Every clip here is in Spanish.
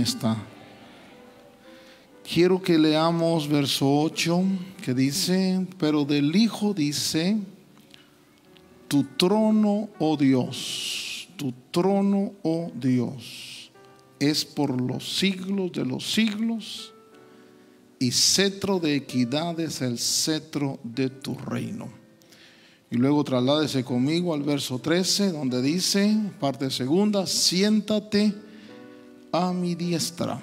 está. Quiero que leamos verso 8 que dice, pero del Hijo dice, tu trono, oh Dios, tu trono, oh Dios, es por los siglos de los siglos y cetro de equidad es el cetro de tu reino. Y luego trasládese conmigo al verso 13 donde dice, parte segunda, siéntate a mi diestra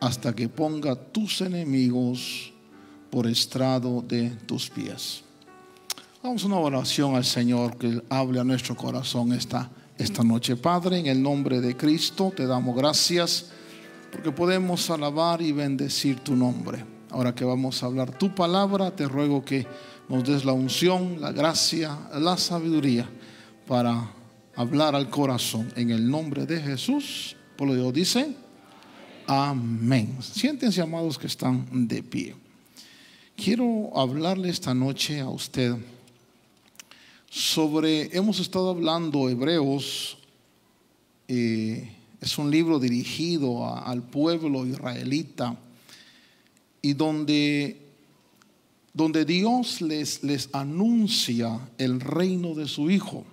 hasta que ponga tus enemigos por estrado de tus pies. Vamos a una oración al Señor que hable a nuestro corazón esta, esta noche. Padre, en el nombre de Cristo te damos gracias porque podemos alabar y bendecir tu nombre. Ahora que vamos a hablar tu palabra, te ruego que nos des la unción, la gracia, la sabiduría para hablar al corazón. En el nombre de Jesús. Dios dice, amén. Siéntense, amados, que están de pie. Quiero hablarle esta noche a usted sobre, hemos estado hablando Hebreos, eh, es un libro dirigido al pueblo israelita y donde, donde Dios les, les anuncia el reino de su Hijo.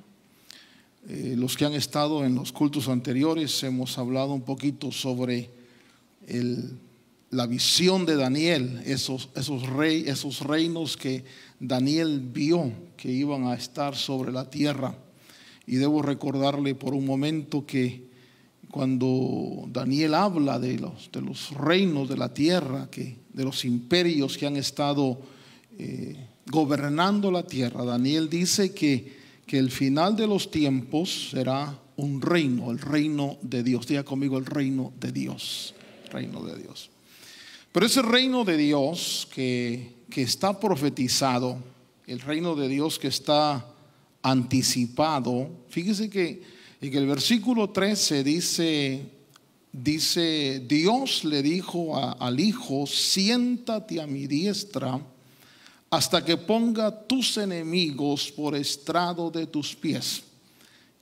Eh, los que han estado en los cultos anteriores hemos hablado un poquito sobre la visión de Daniel, esos, esos reinos que Daniel vio que iban a estar sobre la tierra. Y debo recordarle por un momento que cuando Daniel habla de los, de los reinos de la tierra, que, de los imperios que han estado eh, gobernando la tierra, Daniel dice que que el final de los tiempos será un reino, el reino de Dios. Diga conmigo el reino de Dios, reino de Dios. Pero ese reino de Dios que, está profetizado, el reino de Dios que está anticipado, fíjese que en el versículo 13 dice, dice, Dios le dijo al Hijo, siéntate a mi diestra hasta que ponga tus enemigos por estrado de tus pies.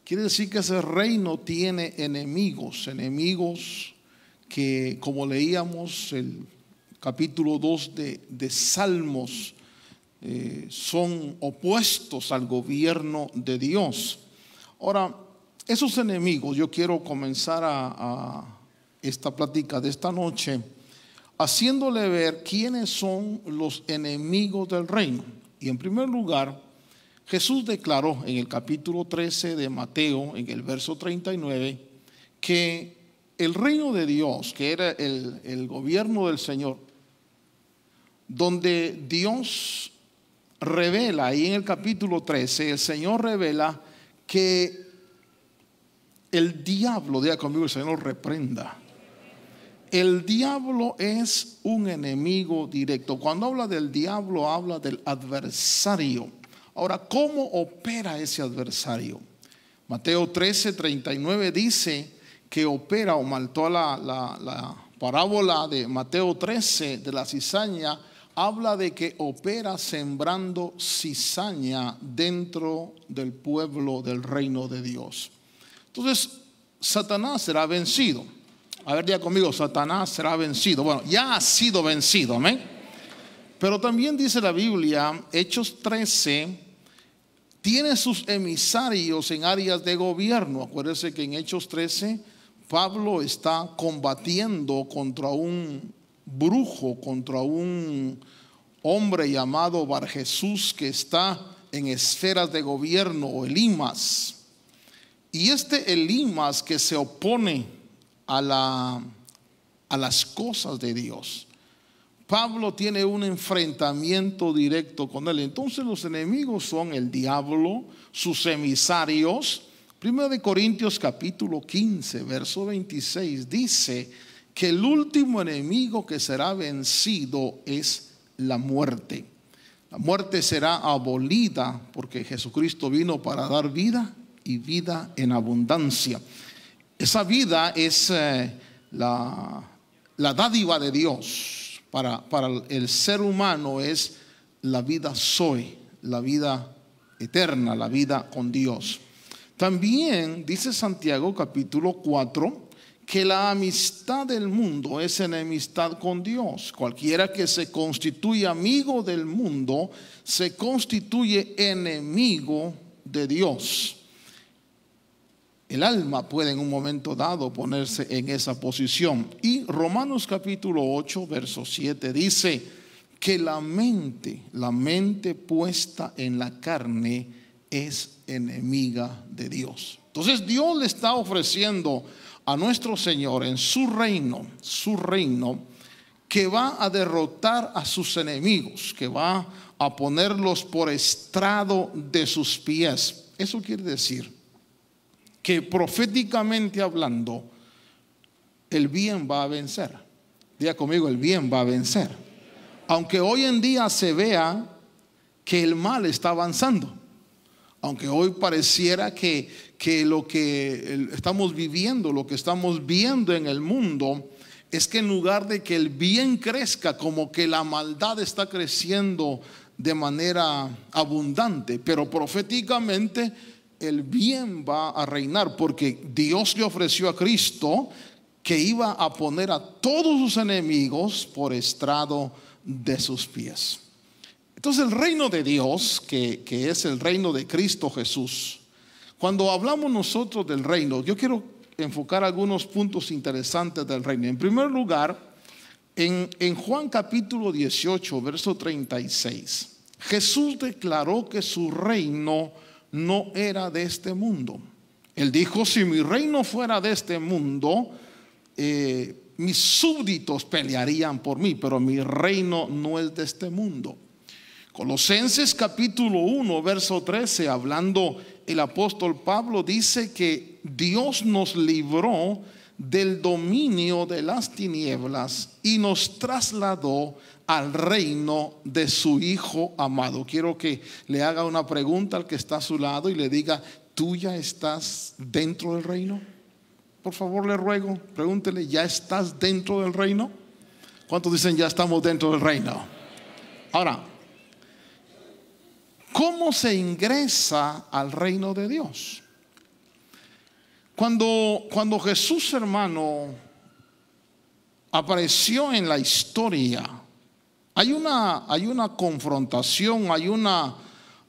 Quiere decir que ese reino tiene enemigos, enemigos que como leíamos el capítulo 2 de, Salmos, eh, son opuestos al gobierno de Dios. Ahora, esos enemigos, yo quiero comenzar a esta plática de esta noche haciéndole ver quiénes son los enemigos del reino. Y en primer lugar, Jesús declaró en el capítulo 13 de Mateo, en el verso 39, que el reino de Dios, que era el, gobierno del Señor, donde Dios revela, y en el capítulo 13, el Señor revela que el diablo, diga conmigo, el Señor reprenda el diablo es un enemigo directo. Cuando habla del diablo, habla del adversario. Ahora, ¿cómo opera ese adversario? Mateo 13, 39 dice que opera o maltó la, la parábola de Mateo 13 de la cizaña. Habla de que opera sembrando cizaña dentro del pueblo del reino de Dios. Entonces, Satanás será vencido a ver, día conmigo, Satanás será vencido. Bueno, ya ha sido vencido, amén. Pero también dice la Biblia, Hechos 13, tiene sus emisarios en áreas de gobierno. Acuérdense que en Hechos 13, Pablo está combatiendo contra un brujo, contra un hombre llamado Bar Jesús que está en esferas de gobierno o Elimas. Y este Elimas que se opone a, a las cosas de Dios. Pablo tiene un enfrentamiento directo con él. Entonces los enemigos son el diablo, sus emisarios. Primero de Corintios capítulo 15, verso 26 dice que el último enemigo que será vencido es la muerte. La muerte será abolida porque Jesucristo vino para dar vida y vida en abundancia. Esa vida es eh, la, dádiva de Dios. Para, para el ser humano es la vida soy, la vida eterna, la vida con Dios. También dice Santiago capítulo 4 que la amistad del mundo es enemistad con Dios. Cualquiera que se constituye amigo del mundo se constituye enemigo de Dios. El alma puede en un momento dado ponerse en esa posición. Y Romanos capítulo 8, verso 7 dice que la mente, la mente puesta en la carne es enemiga de Dios. Entonces Dios le está ofreciendo a nuestro Señor en su reino, su reino, que va a derrotar a sus enemigos, que va a ponerlos por estrado de sus pies. Eso quiere decir que proféticamente hablando, el bien va a vencer. Diga conmigo, el bien va a vencer. Aunque hoy en día se vea que el mal está avanzando, aunque hoy pareciera que, lo que estamos viviendo, lo que estamos viendo en el mundo, es que en lugar de que el bien crezca, como que la maldad está creciendo de manera abundante, pero proféticamente el bien va a reinar, porque Dios le ofreció a Cristo que iba a poner a todos sus enemigos por estrado de sus pies. Entonces el reino de Dios, que, es el reino de Cristo Jesús, cuando hablamos nosotros del reino, yo quiero enfocar algunos puntos interesantes del reino. En primer lugar, en, en Juan capítulo 18, verso 36, Jesús declaró que su reino no era de este mundo. Él dijo, si mi reino fuera de este mundo, eh, mis súbditos pelearían por mí, pero mi reino no es de este mundo. Colosenses capítulo 1, verso 13, hablando el apóstol Pablo, dice que Dios nos libró del dominio de las tinieblas y nos trasladó al reino de su Hijo amado. Quiero que le haga una pregunta al que está a su lado y le diga, ¿tú ya estás dentro del reino? Por favor, le ruego, pregúntele, ¿ya estás dentro del reino? ¿Cuántos dicen, ya estamos dentro del reino? Ahora, ¿cómo se ingresa al reino de Dios? Cuando, cuando Jesús, hermano, apareció en la historia, hay una, hay una confrontación, hay, una,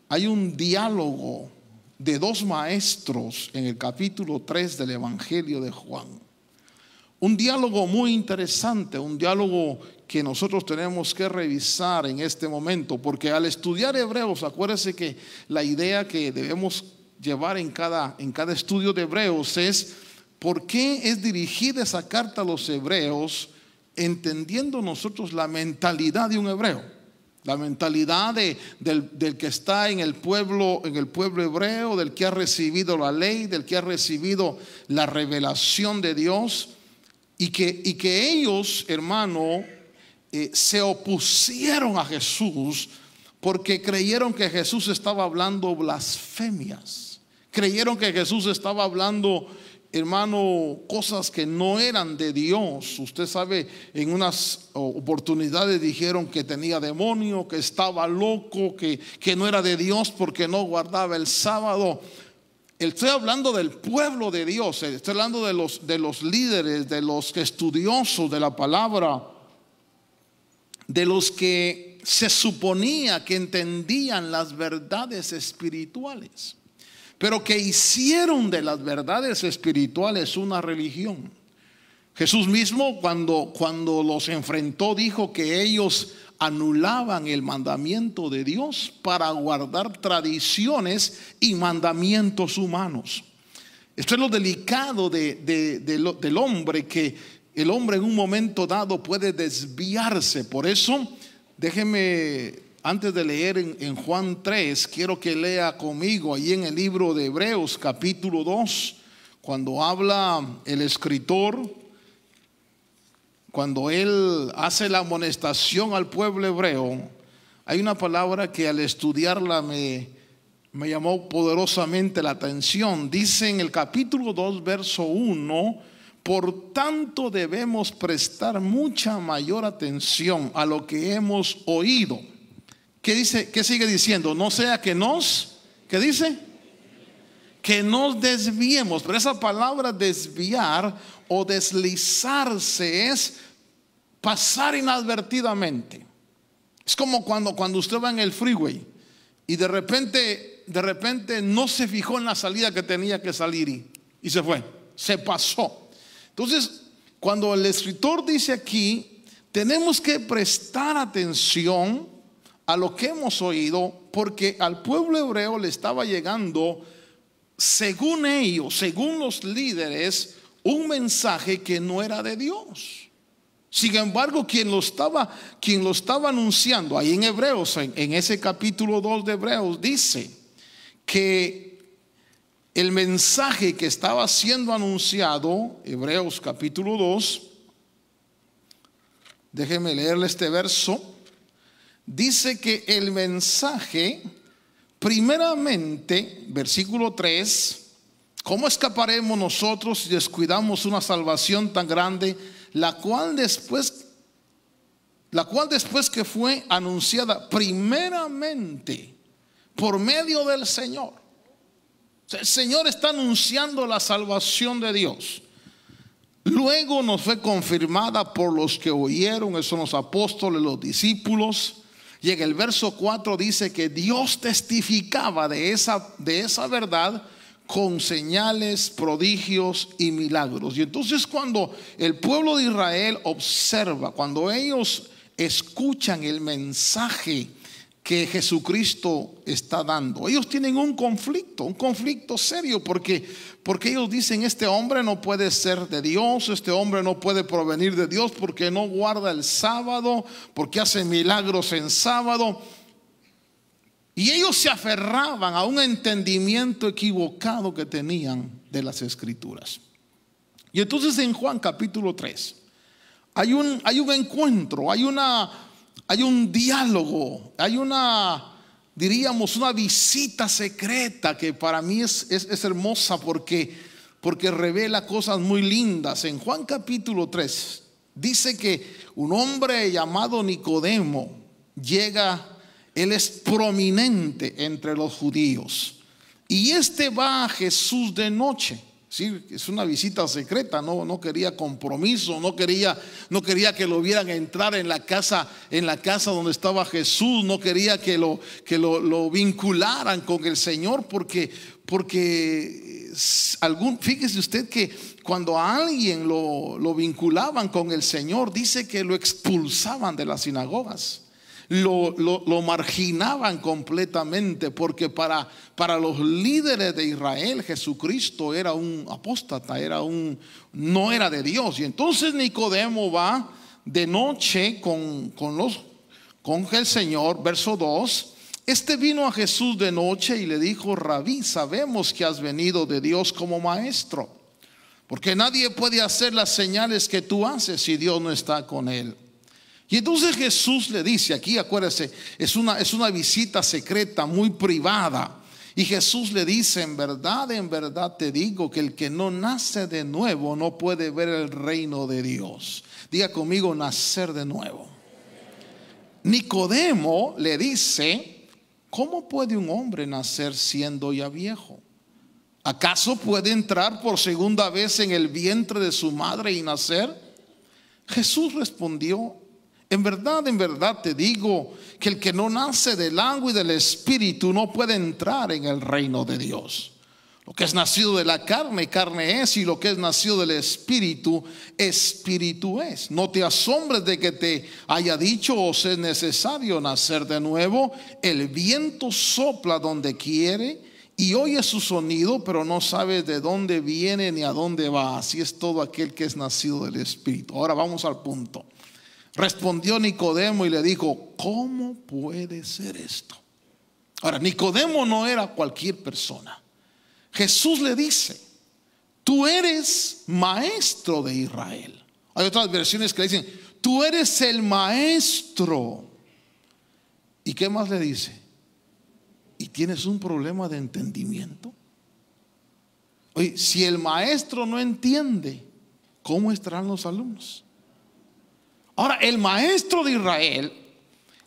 hay un diálogo de dos maestros en el capítulo 3 del Evangelio de Juan. Un diálogo muy interesante, un diálogo que nosotros tenemos que revisar en este momento, porque al estudiar Hebreos, acuérdense que la idea que debemos llevar en cada, en cada estudio de Hebreos es por qué es dirigida esa carta a los hebreos entendiendo nosotros la mentalidad de un hebreo, la mentalidad del, que está en el pueblo, en el pueblo hebreo, del que ha recibido la ley, del que ha recibido la revelación de Dios, y que, y que ellos, hermano, eh, se opusieron a Jesús porque creyeron que Jesús estaba hablando blasfemias. Creyeron que Jesús estaba hablando, hermano, cosas que no eran de Dios. Usted sabe, en unas oportunidades dijeron que tenía demonio, que estaba loco, que, no era de Dios porque no guardaba el sábado. Estoy hablando del pueblo de Dios, eh, estoy hablando de los, de los líderes, de los estudiosos de la palabra, de los que se suponía que entendían las verdades espirituales, pero que hicieron de las verdades espirituales una religión. Jesús mismo cuando, cuando los enfrentó dijo que ellos anulaban el mandamiento de Dios para guardar tradiciones y mandamientos humanos. Esto es lo delicado del hombre, que el hombre en un momento dado puede desviarse. Por eso Déjeme, antes de leer en, Juan 3, quiero que lea conmigo ahí en el libro de Hebreos capítulo 2, cuando habla el escritor, cuando él hace la amonestación al pueblo hebreo, hay una palabra que al estudiarla me, me llamó poderosamente la atención. Dice en el capítulo 2, verso 1, por tanto debemos prestar mucha mayor atención a lo que hemos oído. ¿Qué dice? ¿Qué sigue diciendo? No sea que nos, ¿qué dice? Que nos desviemos. Pero esa palabra desviar o deslizarse es pasar inadvertidamente. Es como cuando, cuando usted va en el freeway y de repente, de repente no se fijó en la salida que tenía que salir y se fue, se pasó. Entonces, cuando el escritor dice aquí, tenemos que prestar atención a lo que hemos oído, porque al pueblo hebreo le estaba llegando, según ellos, según los líderes, un mensaje que no era de Dios. Sin embargo, quien lo estaba, quien lo estaba anunciando ahí en Hebreos, en, ese capítulo 2 de Hebreos, dice que el mensaje que estaba siendo anunciado, Hebreos capítulo 2, déjeme leerle este verso, dice que el mensaje, primeramente, versículo 3, ¿Cómo escaparemos nosotros si descuidamos una salvación tan grande, la cual después la cual después que fue anunciada primeramente por medio del Señor el Señor está anunciando la salvación de Dios. Luego nos fue confirmada por los que oyeron, esos son los apóstoles, los discípulos. Y en el verso 4 dice que Dios testificaba de esa, de esa verdad con señales, prodigios y milagros. Y entonces cuando el pueblo de Israel observa, cuando ellos escuchan el mensaje que Jesucristo está dando. Ellos tienen un conflicto, un conflicto serio, porque, porque ellos dicen, este hombre no puede ser de Dios, este hombre no puede provenir de Dios porque no guarda el sábado, porque hace milagros en sábado. Y ellos se aferraban a un entendimiento equivocado que tenían de las escrituras. Y entonces en Juan capítulo 3 hay un, hay un encuentro, hay una hay un diálogo, hay una, diríamos, una visita secreta que para mí es, es, hermosa porque, porque revela cosas muy lindas. En Juan capítulo 3 dice que un hombre llamado Nicodemo llega, él es prominente entre los judíos. Y este va a Jesús de noche Sí, es una visita secreta, no, quería compromiso, no quería, no quería que lo vieran entrar en la casa, en la casa donde estaba Jesús, no quería que lo, que lo, vincularan con el Señor, porque, porque eh, algún, fíjese usted que cuando a alguien lo, lo vinculaban con el Señor, dice que lo expulsaban de las sinagogas lo, marginaban completamente, porque para, para los líderes de Israel Jesucristo era un apóstata, era un, no era de Dios. Y entonces Nicodemo va de noche con, los, con el Señor, verso 2. Este vino a Jesús de noche y le dijo, rabí, sabemos que has venido de Dios como maestro, porque nadie puede hacer las señales que tú haces si Dios no está con él. Y entonces Jesús le dice, aquí acuérdese, es una, es una visita secreta, muy privada. Y Jesús le dice, en verdad, en verdad te digo que el que no nace de nuevo no puede ver el reino de Dios. Diga conmigo, nacer de nuevo. Nicodemo le dice, ¿cómo puede un hombre nacer siendo ya viejo? ¿Acaso puede entrar por segunda vez en el vientre de su madre y nacer? Jesús respondió, en verdad, en verdad te digo que el que no nace del agua y del espíritu no puede entrar en el reino de Dios. Lo que es nacido de la carne, carne es, y lo que es nacido del espíritu, espíritu es. No te asombres de que te haya dicho o es necesario nacer de nuevo. El viento sopla donde quiere y oye su sonido, pero no sabes de dónde viene ni a dónde va. Así es todo aquel que es nacido del espíritu. Ahora vamos al punto. Respondió Nicodemo y le dijo, ¿cómo puede ser esto? Ahora, Nicodemo no era cualquier persona. Jesús le dice, tú eres maestro de Israel. Hay otras versiones que le dicen, tú eres el maestro. ¿Y qué más le dice? ¿Y tienes un problema de entendimiento? Oye, si el maestro no entiende, ¿cómo estarán los alumnos? Ahora, el maestro de Israel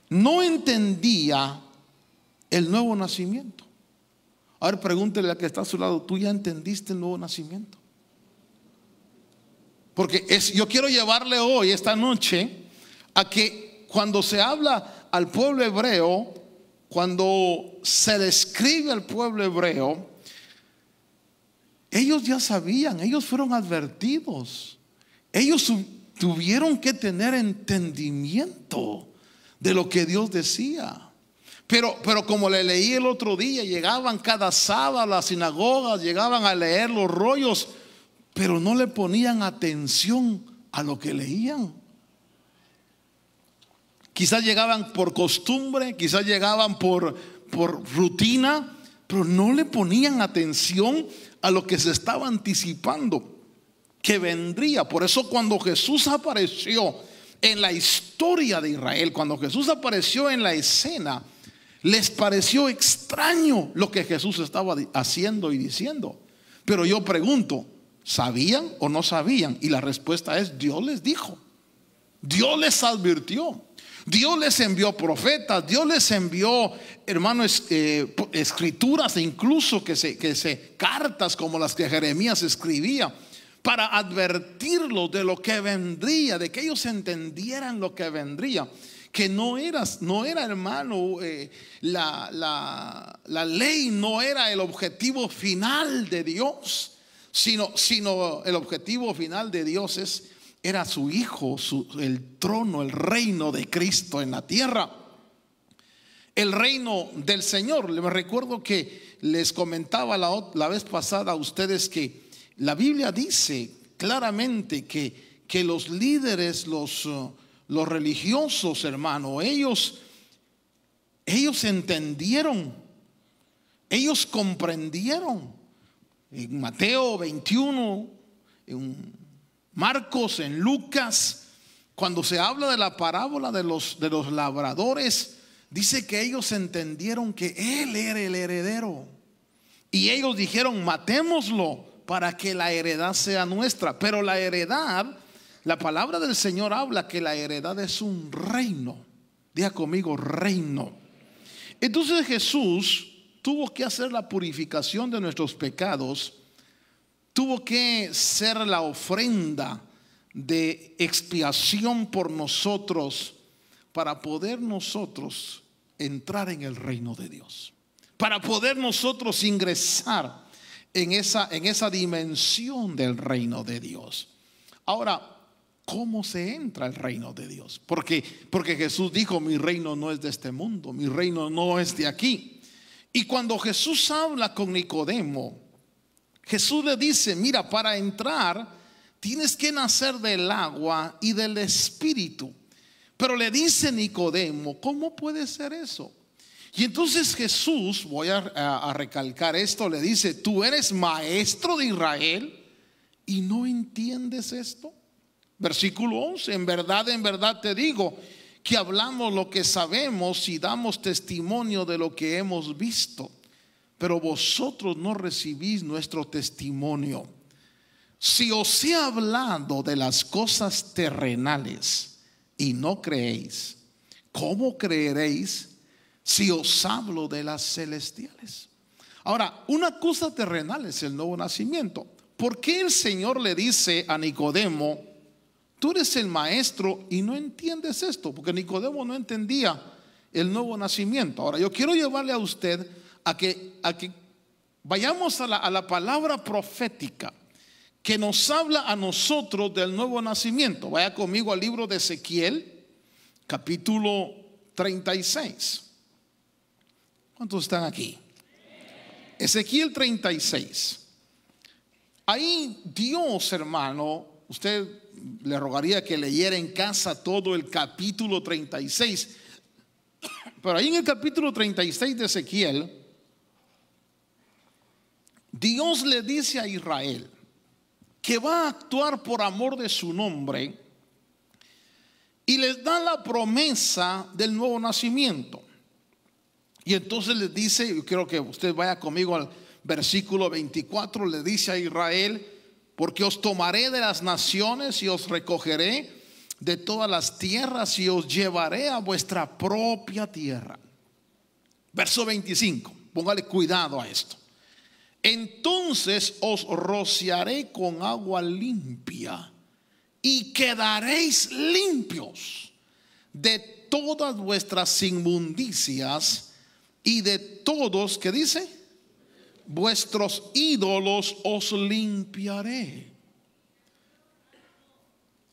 no entendía el nuevo nacimiento. Ahora pregúntele a que está a su lado, ¿tú ya entendiste el nuevo nacimiento? Porque es, yo quiero llevarle hoy, esta noche, a que cuando se habla al pueblo hebreo, cuando se describe al pueblo hebreo, ellos ya sabían, ellos fueron advertidos, ellos tuvieron que tener entendimiento de lo que Dios decía. Pero, pero, como le leí el otro día, llegaban cada sábado a las sinagogas, llegaban a leer los rollos, pero no le ponían atención a lo que leían. Quizás llegaban por costumbre, quizás llegaban por, por rutina, pero no le ponían atención a lo que se estaba anticipando que vendría. Por eso cuando Jesús apareció en la historia de Israel, cuando Jesús apareció en la escena, les pareció extraño lo que Jesús estaba haciendo y diciendo. Pero yo pregunto, ¿sabían o no sabían? Y la respuesta es, Dios les dijo. Dios les advirtió. Dios les envió profetas, Dios les envió, hermanos, eh, escrituras, e incluso que se, que se cartas como las que Jeremías escribía para advertirlos de lo que vendría, de que ellos entendieran lo que vendría. Que no era, no era hermano, eh, la, ley no era el objetivo final de Dios, sino, sino el objetivo final de Dios es, era su hijo, el trono, el reino de Cristo en la tierra el reino del Señor. Me recuerdo que les comentaba la, la, vez pasada a ustedes que la Biblia dice claramente que, que los líderes, los, uh, los religiosos, hermano, ellos, ellos entendieron, ellos comprendieron. En Mateo 21, en Marcos, en Lucas, cuando se habla de la parábola de los, de los labradores, dice que ellos entendieron que Él era el heredero. Y ellos dijeron, matémoslo para que la heredad sea nuestra. Pero la heredad, la palabra del Señor habla que la heredad es un reino. Diga conmigo, reino. Entonces Jesús tuvo que hacer la purificación de nuestros pecados, tuvo que ser la ofrenda de expiación por nosotros para poder nosotros entrar en el reino de Dios, para poder nosotros ingresar en esa, en esa dimensión del reino de Dios. Ahora, ¿cómo se entra al reino de Dios? Porque, porque Jesús dijo, mi reino no es de este mundo, mi reino no es de aquí. Y cuando Jesús habla con Nicodemo, Jesús le dice, mira, para entrar tienes que nacer del agua y del espíritu. Pero le dice Nicodemo, ¿cómo puede ser eso? Y entonces Jesús, voy a, recalcar esto, le dice, tú eres maestro de Israel y no entiendes esto. Versículo 11, en verdad, en verdad te digo que hablamos lo que sabemos y damos testimonio de lo que hemos visto, pero vosotros no recibís nuestro testimonio. Si os he hablado de las cosas terrenales y no creéis, ¿cómo creeréis? si os hablo de las celestiales. Ahora, una cosa terrenal es el nuevo nacimiento. ¿Por qué el Señor le dice a Nicodemo, tú eres el maestro y no entiendes esto? Porque Nicodemo no entendía el nuevo nacimiento. Ahora, yo quiero llevarle a usted a que, a que vayamos a la, a la palabra profética que nos habla a nosotros del nuevo nacimiento. Vaya conmigo al libro de Ezequiel, capítulo 36. ¿Cuántos están aquí? Ezequiel 36. Ahí Dios, hermano, usted le rogaría que leyera en casa todo el capítulo 36. Pero ahí en el capítulo 36 de Ezequiel, Dios le dice a Israel que va a actuar por amor de su nombre y les da la promesa del nuevo nacimiento. Y entonces le dice, yo quiero que usted vaya conmigo al versículo 24, le dice a Israel, porque os tomaré de las naciones y os recogeré de todas las tierras y os llevaré a vuestra propia tierra. Verso 25, póngale cuidado a esto. Entonces os rociaré con agua limpia y quedaréis limpios de todas vuestras inmundicias y de todos, ¿qué dice? Vuestros ídolos os limpiaré.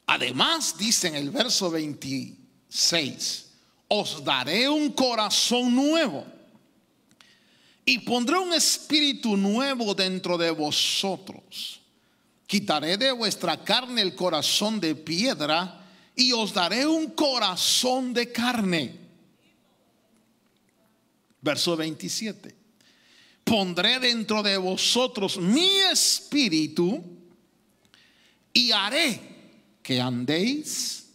Además, dice en el verso 26, os daré un corazón nuevo y pondré un espíritu nuevo dentro de vosotros. Quitaré de vuestra carne el corazón de piedra y os daré un corazón de carne Verso 27. Pondré dentro de vosotros mi espíritu y haré que andéis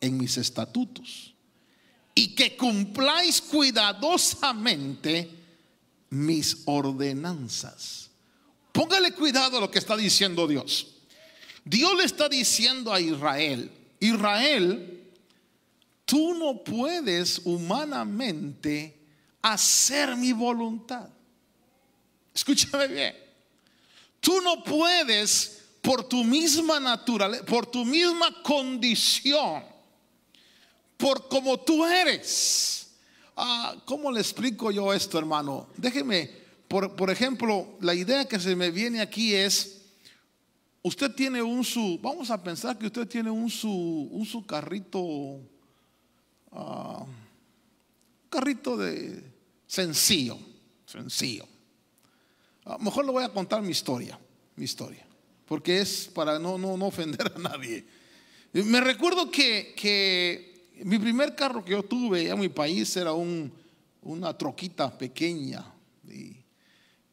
en mis estatutos y que cumpláis cuidadosamente mis ordenanzas. Póngale cuidado a lo que está diciendo Dios. Dios le está diciendo a Israel, Israel, tú no puedes humanamente hacer mi voluntad. Escúchame bien. Tú no puedes por tu misma naturaleza, por tu misma condición, por como tú eres. Ah, ¿Cómo le explico yo esto, hermano? Déjeme, por, ejemplo, la idea que se me viene aquí es, usted tiene un su, vamos a pensar que usted tiene un su, un su carrito, un ah, carrito de, Sencillo, sencillo. A ah, lo mejor le voy a contar mi historia, mi historia, porque es para no, no, ofender a nadie. Me recuerdo que, mi primer carro que yo tuve en mi país era una troquita pequeña.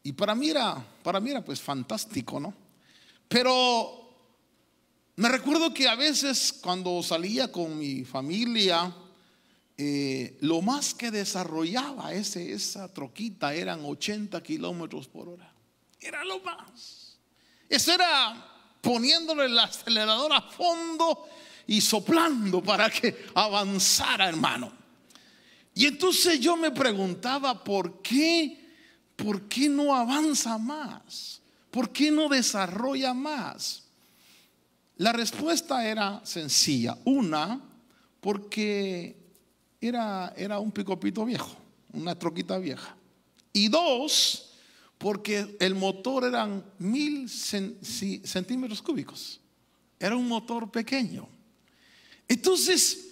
Y, para mí era, para mí era pues fantástico, ¿no? Pero me recuerdo que a veces cuando salía con mi familia, eh, lo más que desarrollaba ese, esa troquita eran 80 kilómetros por hora. Era lo más. Eso era poniéndole el acelerador a fondo y soplando para que avanzara, hermano. Y entonces yo me preguntaba, ¿por qué? ¿Por qué no avanza más? ¿Por qué no desarrolla más? La respuesta era sencilla. Una, porque era, un picopito viejo, una troquita vieja. Y dos, porque el motor eran mil centímetros cúbicos. Era un motor pequeño. Entonces,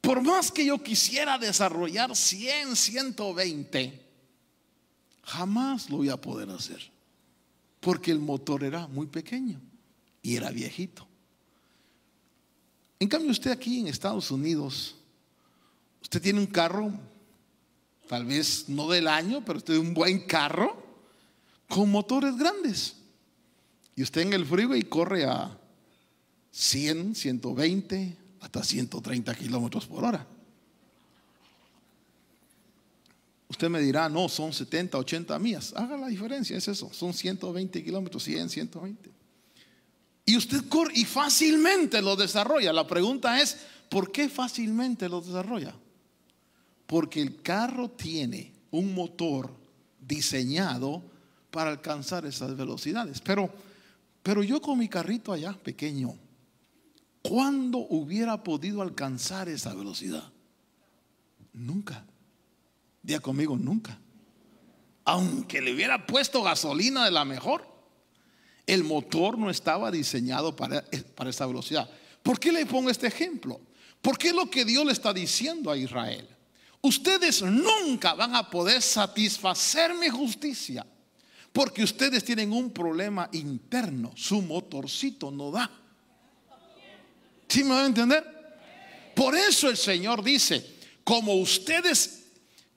por más que yo quisiera desarrollar 100, 120, jamás lo voy a poder hacer. Porque el motor era muy pequeño y era viejito. En cambio, usted aquí en Estados Unidos Usted tiene un carro, tal vez no del año, pero usted tiene un buen carro con motores grandes. Y usted en el y corre a 100, 120, hasta 130 kilómetros por hora. Usted me dirá, no, son 70, 80 millas. Haga la diferencia, es eso. Son 120 kilómetros, 100, 120. Y usted corre y fácilmente lo desarrolla. La pregunta es, ¿por qué fácilmente lo desarrolla? Porque el carro tiene un motor diseñado para alcanzar esas velocidades. Pero, pero yo con mi carrito allá, pequeño, ¿cuándo hubiera podido alcanzar esa velocidad? Nunca. Día conmigo, nunca. Aunque le hubiera puesto gasolina de la mejor, el motor no estaba diseñado para, eh, para esa velocidad. ¿Por qué le pongo este ejemplo? Porque es lo que Dios le está diciendo a Israel. Ustedes nunca van a poder satisfacer mi justicia porque ustedes tienen un problema interno. Su motorcito no da. ¿Sí me van a entender? Por eso el Señor dice, como ustedes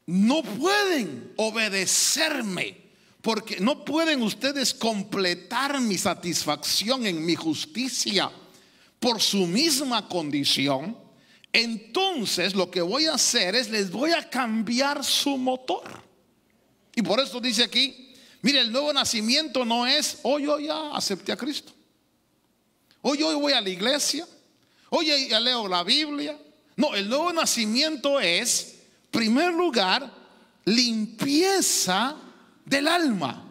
no pueden obedecerme, porque no pueden ustedes completar mi satisfacción en mi justicia por su misma condición, entonces lo que voy a hacer es les voy a cambiar su motor. Y por eso dice aquí, mire, el nuevo nacimiento no es, Hoy, yo ya acepté a Cristo. Hoy hoy voy a la iglesia. Hoy ya leo la Biblia. No, el nuevo nacimiento es, primer lugar, limpieza del alma.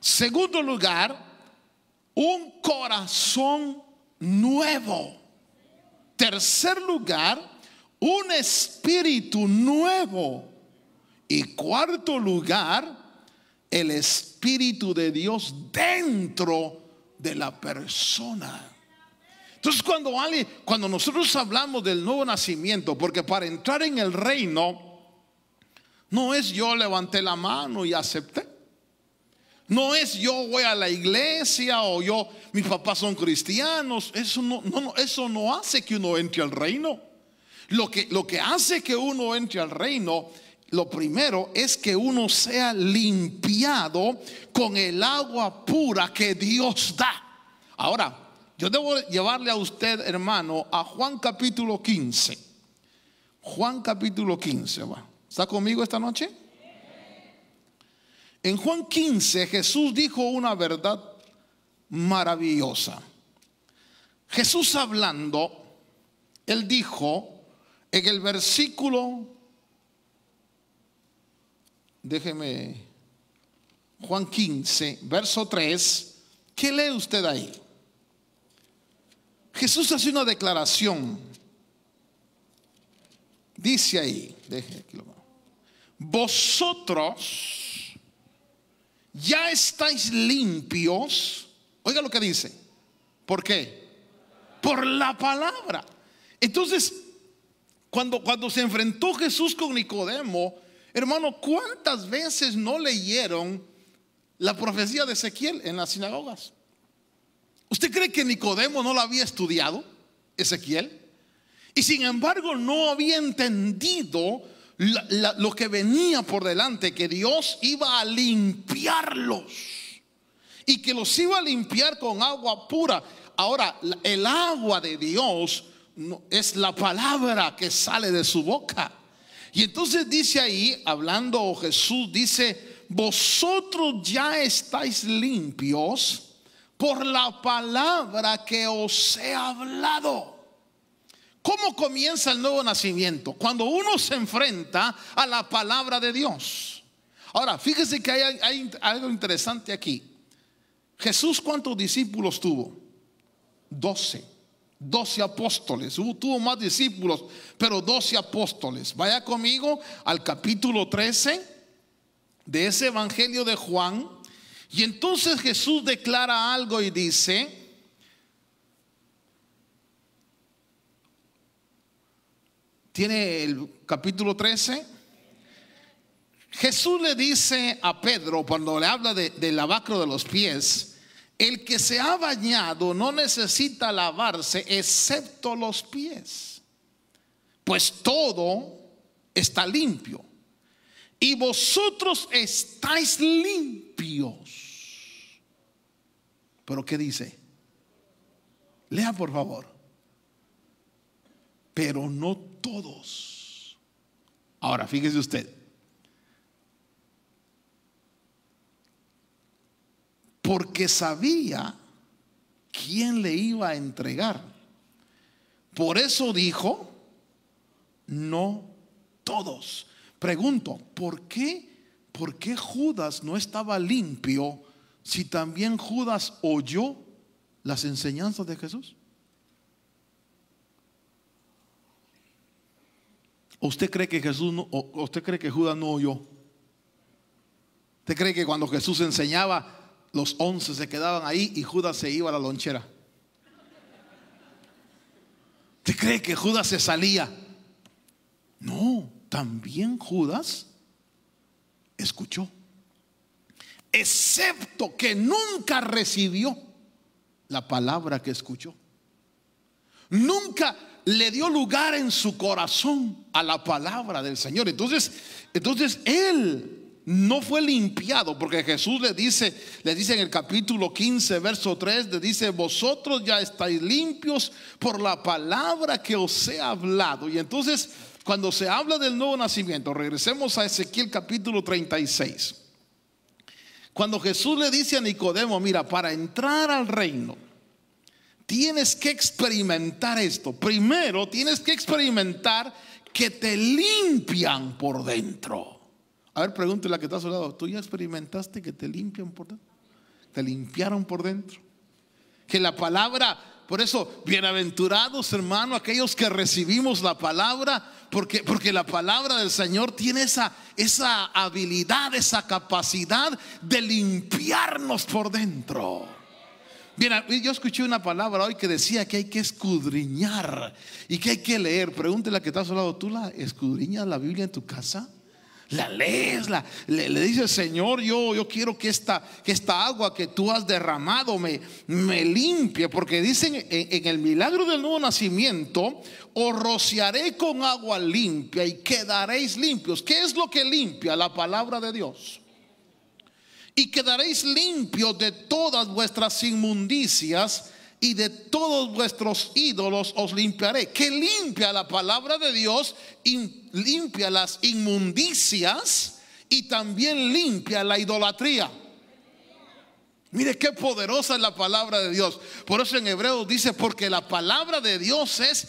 Segundo lugar, un corazón nuevo. Tercer lugar, un espíritu nuevo. Y cuarto lugar, el espíritu de Dios dentro de la persona. Entonces cuando, cuando nosotros hablamos del nuevo nacimiento, porque para entrar en el reino, no es yo levanté la mano y acepté. No es yo voy a la iglesia o yo, mis papás son cristianos. Eso no, no, eso no hace que uno entre al reino. Lo que, lo que hace que uno entre al reino, lo primero es que uno sea limpiado con el agua pura que Dios da. Ahora, yo debo llevarle a usted, hermano, a Juan capítulo 15. Juan capítulo 15, va. ¿Está conmigo esta noche? En Juan 15 Jesús dijo una verdad maravillosa. Jesús hablando, él dijo en el versículo, déjeme, Juan 15, verso 3, ¿qué lee usted ahí? Jesús hace una declaración. Dice ahí, déjeme, vosotros ya estáis limpios. Oiga lo que dice. ¿Por qué? Por la palabra. Entonces, cuando, cuando se enfrentó Jesús con Nicodemo, hermano, ¿cuántas veces no leyeron la profecía de Ezequiel en las sinagogas? ¿Usted cree que Nicodemo no la había estudiado, Ezequiel? Y sin embargo no había entendido lo que venía por delante, que Dios iba a limpiarlos y que los iba a limpiar con agua pura. Ahora, el agua de Dios es la palabra que sale de su boca. Y entonces dice ahí, hablando Jesús, dice, vosotros ya estáis limpios por la palabra que os he hablado. ¿Cómo comienza el nuevo nacimiento? Cuando uno se enfrenta a la palabra de Dios. Ahora, fíjese que hay, algo interesante aquí. Jesús, ¿cuántos discípulos tuvo? Doce. Doce apóstoles. tuvo más discípulos, pero doce apóstoles. Vaya conmigo al capítulo 13 de ese evangelio de Juan. Y entonces Jesús declara algo y dice, tiene el capítulo 13. Jesús le dice a Pedro cuando le habla de, del lavacro de los pies, el que se ha bañado no necesita lavarse excepto los pies, pues todo está limpio. Y vosotros estáis limpios. Pero ¿qué dice? Lea por favor. Pero no todos. Ahora, fíjese usted. Porque sabía quién le iba a entregar. Por eso dijo, no todos. Pregunto, ¿por qué? ¿Por qué Judas no estaba limpio si también Judas oyó las enseñanzas de Jesús? usted cree que Jesús no, usted cree que Judas no oyó? ¿Usted cree que cuando Jesús enseñaba, los once se quedaban ahí y Judas se iba a la lonchera? ¿Usted cree que Judas se salía? No, también Judas escuchó. Excepto que nunca recibió la palabra que escuchó nunca le dio lugar en su corazón a la palabra del Señor. Entonces, entonces él no fue limpiado, porque Jesús le dice, le dice en el capítulo 15, verso 3, le dice, vosotros ya estáis limpios por la palabra que os he hablado. Y entonces, cuando se habla del nuevo nacimiento, regresemos a Ezequiel capítulo 36. Cuando Jesús le dice a Nicodemo, mira, para entrar al reino, Tienes que experimentar esto. Primero, tienes que experimentar que te limpian por dentro. A ver, pregúntale a la que está a ¿tú ya experimentaste que te limpian por dentro? Te limpiaron por dentro. Que la palabra, por eso, bienaventurados hermano, aquellos que recibimos la palabra, porque, porque la palabra del Señor tiene esa, esa habilidad, esa capacidad de limpiarnos por dentro. Mira, yo escuché una palabra hoy que decía que hay que escudriñar y que hay que leer. Pregúntele a que te a ¿tú la escudriñas la Biblia en tu casa? La lees, la, le, dice dices, Señor, yo, yo quiero que esta, que esta agua que tú has derramado me, me limpie, porque dicen en, en el milagro del nuevo nacimiento, os rociaré con agua limpia y quedaréis limpios. ¿Qué es lo que limpia? La palabra de Dios y quedaréis limpios de todas vuestras inmundicias y de todos vuestros ídolos os limpiaré. Que limpia la palabra de Dios, limpia las inmundicias y también limpia la idolatría. Mire qué poderosa es la palabra de Dios. Por eso en Hebreos dice, porque la palabra de Dios es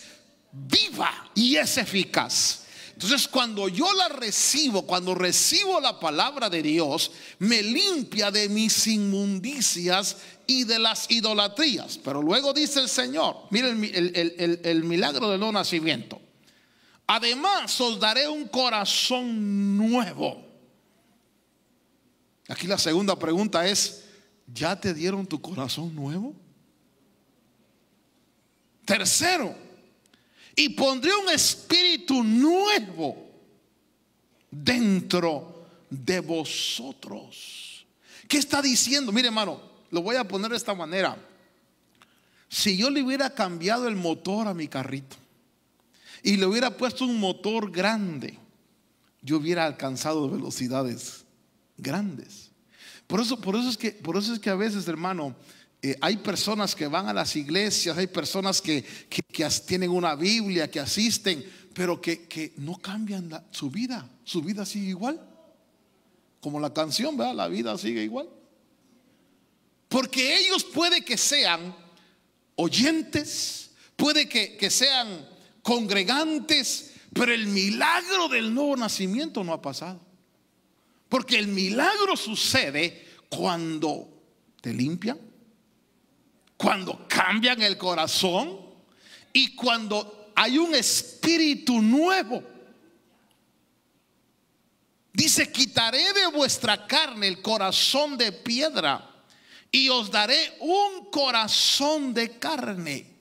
viva y es eficaz entonces cuando yo la recibo, cuando recibo la palabra de Dios, me limpia de mis inmundicias y de las idolatrías. Pero luego dice el Señor, miren el, milagro del no nacimiento. Además os daré un corazón nuevo. Aquí la segunda pregunta es, ¿ya te dieron tu corazón nuevo? Tercero, y pondré un espíritu nuevo dentro de vosotros. ¿Qué está diciendo? Mire, hermano, lo voy a poner de esta manera. Si yo le hubiera cambiado el motor a mi carrito y le hubiera puesto un motor grande, yo hubiera alcanzado velocidades grandes. Por eso, por eso, es, que, por eso es que a veces, hermano, eh, hay personas que van a las iglesias, hay personas que, tienen una Biblia, que asisten, pero que, no cambian su vida. Su vida sigue igual. Como la canción, ¿verdad? La vida sigue igual. Porque ellos puede que sean oyentes, puede que sean congregantes, pero el milagro del nuevo nacimiento no ha pasado. Porque el milagro sucede cuando te limpian, cuando cambian el corazón y cuando hay un espíritu nuevo. Dice, quitaré de vuestra carne el corazón de piedra y os daré un corazón de carne.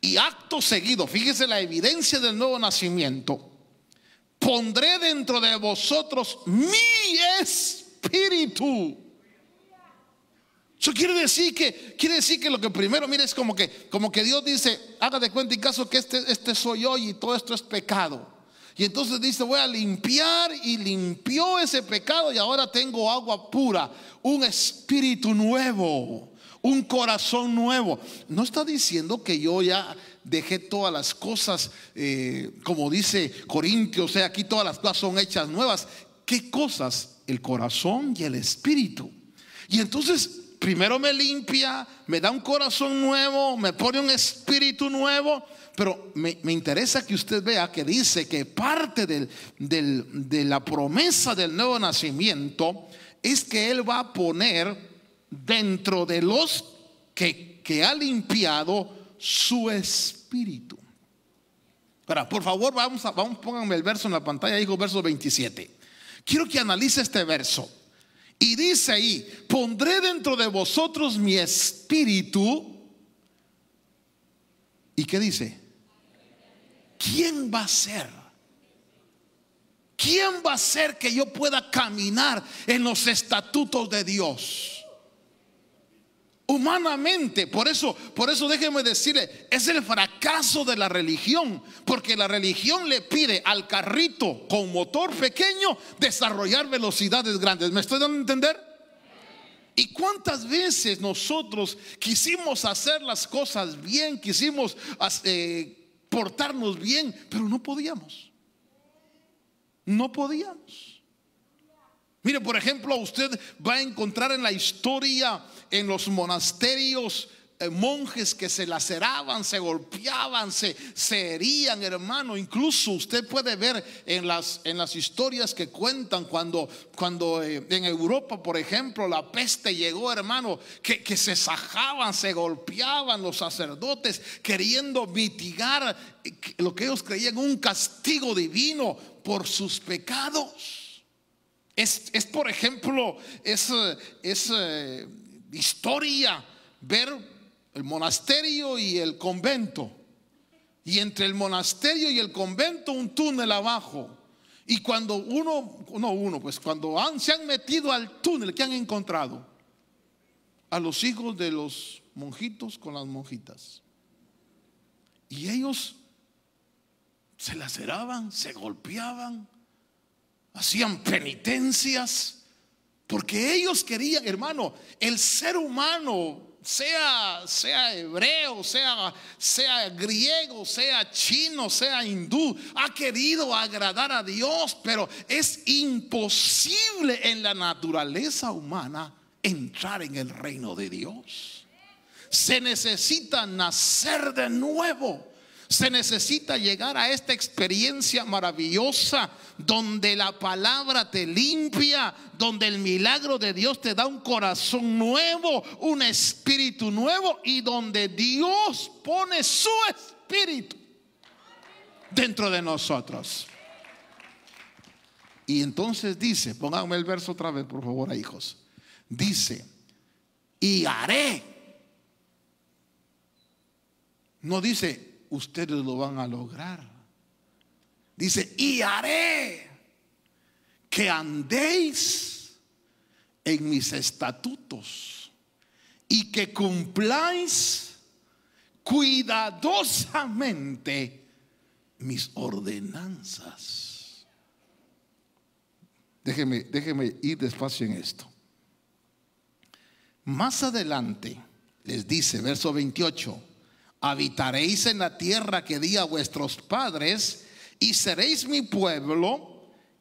Y acto seguido, fíjese la evidencia del nuevo nacimiento, pondré dentro de vosotros mi espíritu eso quiere decir que, quiere decir que lo que primero, Mira es como que, como que Dios dice, haga de cuenta en caso que este, este soy yo y todo esto es pecado. Y entonces dice, voy a limpiar y limpió ese pecado y ahora tengo agua pura, un espíritu nuevo, un corazón nuevo. No está diciendo que yo ya dejé todas las cosas, eh, como dice Corintios, o sea, aquí todas las cosas son hechas nuevas. ¿Qué cosas? El corazón y el espíritu. Y entonces primero me limpia, me da un corazón nuevo, me pone un espíritu nuevo. Pero me, interesa que usted vea que dice que parte de la promesa del nuevo nacimiento es que Él va a poner dentro de los que, que ha limpiado su espíritu. Ahora, por favor, vamos a, vamos, pónganme el verso en la pantalla, hijo, verso 27. Quiero que analice este verso. Y dice ahí, pondré dentro de vosotros mi espíritu. ¿Y qué dice? ¿Quién va a ser? ¿Quién va a ser que yo pueda caminar en los estatutos de Dios? humanamente. Por eso, por eso déjeme decirle, es el fracaso de la religión, porque la religión le pide al carrito con motor pequeño desarrollar velocidades grandes. ¿Me estoy dando a entender? ¿Y cuántas veces nosotros quisimos hacer las cosas bien, quisimos eh, portarnos bien, pero no podíamos? No podíamos. Mire, por ejemplo, usted va a encontrar en la historia en los monasterios eh, monjes que se laceraban, se golpeaban, se, herían, hermano. Incluso usted puede ver en las, en las historias que cuentan cuando, cuando eh, en Europa, por ejemplo, la peste llegó, hermano, que, se sajaban, se golpeaban los sacerdotes queriendo mitigar eh, lo que ellos creían un castigo divino por sus pecados. Es, es, por ejemplo, es, es, historia, ver el monasterio y el convento. Y entre el monasterio y el convento un túnel abajo. Y cuando uno, no uno, pues cuando se han metido al túnel, que han encontrado? A los hijos de los monjitos con las monjitas. Y ellos se laceraban, se golpeaban, hacían penitencias porque ellos querían, hermano, el ser humano, sea, sea hebreo, sea, sea griego, sea chino, sea hindú, ha querido agradar a Dios, pero es imposible en la naturaleza humana entrar en el reino de Dios. Se necesita nacer de nuevo. Se necesita llegar a esta experiencia maravillosa donde la palabra te limpia, donde el milagro de Dios te da un corazón nuevo, un espíritu nuevo y donde Dios pone su espíritu dentro de nosotros. Y entonces dice, pónganme el verso otra vez, por favor, hijos. Dice, y haré. No dice, ustedes lo van a lograr. Dice, y haré que andéis en mis estatutos y que cumpláis cuidadosamente mis ordenanzas. Déjeme, déjeme ir despacio en esto. Más adelante les dice, verso 28, habitaréis en la tierra que di a vuestros padres y seréis mi pueblo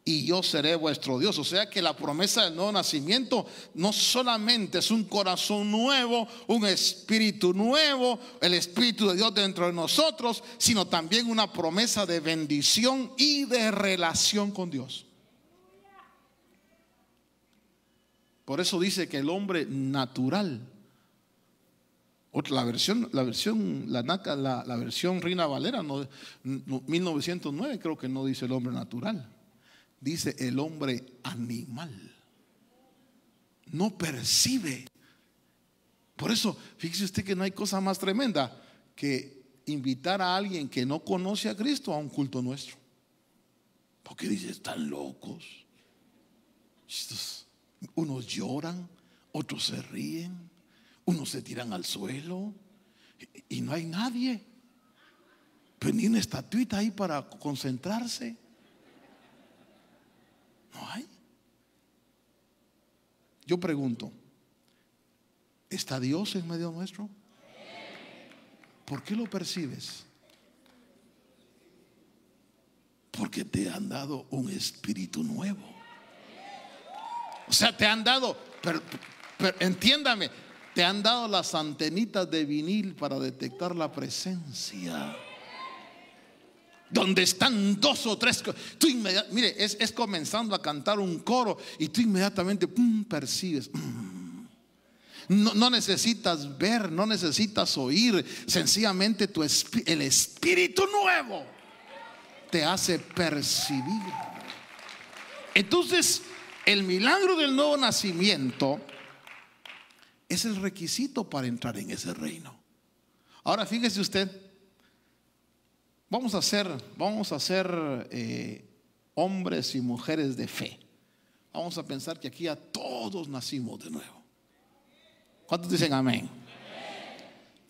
y yo seré vuestro Dios. O sea que la promesa del nuevo nacimiento no solamente es un corazón nuevo, un espíritu nuevo, el espíritu de Dios dentro de nosotros, sino también una promesa de bendición y de relación con Dios. Por eso dice que el hombre natural otra, la versión, la versión, la NACA, la, la versión Reina Valera, no, 1909 creo que no dice el hombre natural, dice el hombre animal. No percibe. Por eso, fíjese usted que no hay cosa más tremenda que invitar a alguien que no conoce a Cristo a un culto nuestro. Porque dice, están locos. unos lloran, otros se ríen unos se tiran al suelo y no hay nadie. Pero pues ni una estatuita ahí para concentrarse. No hay. Yo pregunto, ¿está Dios en medio nuestro? ¿Por qué lo percibes? Porque te han dado un espíritu nuevo. O sea, te han dado, entiéndame, te han dado las antenitas de vinil para detectar la presencia. Donde están dos o tres. Tú mire, es, comenzando a cantar un coro y tú inmediatamente percibes. Mm. No, necesitas ver, no necesitas oír. Sencillamente tu el espíritu nuevo te hace percibir. Entonces, el milagro del nuevo nacimiento es el requisito para entrar en ese reino. Ahora fíjese usted, vamos a ser, vamos a eh, hombres y mujeres de fe. Vamos a pensar que aquí a todos nacimos de nuevo. ¿Cuántos dicen amén?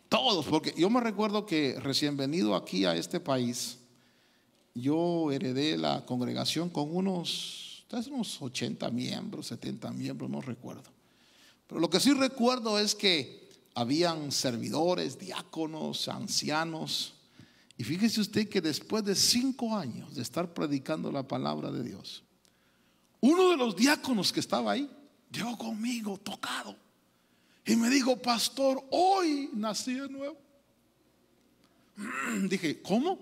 Todos, porque yo me recuerdo que recién venido aquí a este país, yo heredé la congregación con unos, unos 80 miembros, 70 miembros, no recuerdo. Pero lo que sí recuerdo es que habían servidores, diáconos, ancianos. Y fíjese usted que después de cinco años de estar predicando la palabra de Dios, uno de los diáconos que estaba ahí llegó conmigo tocado y me dijo, pastor, hoy nací de nuevo. Dije, ¿cómo?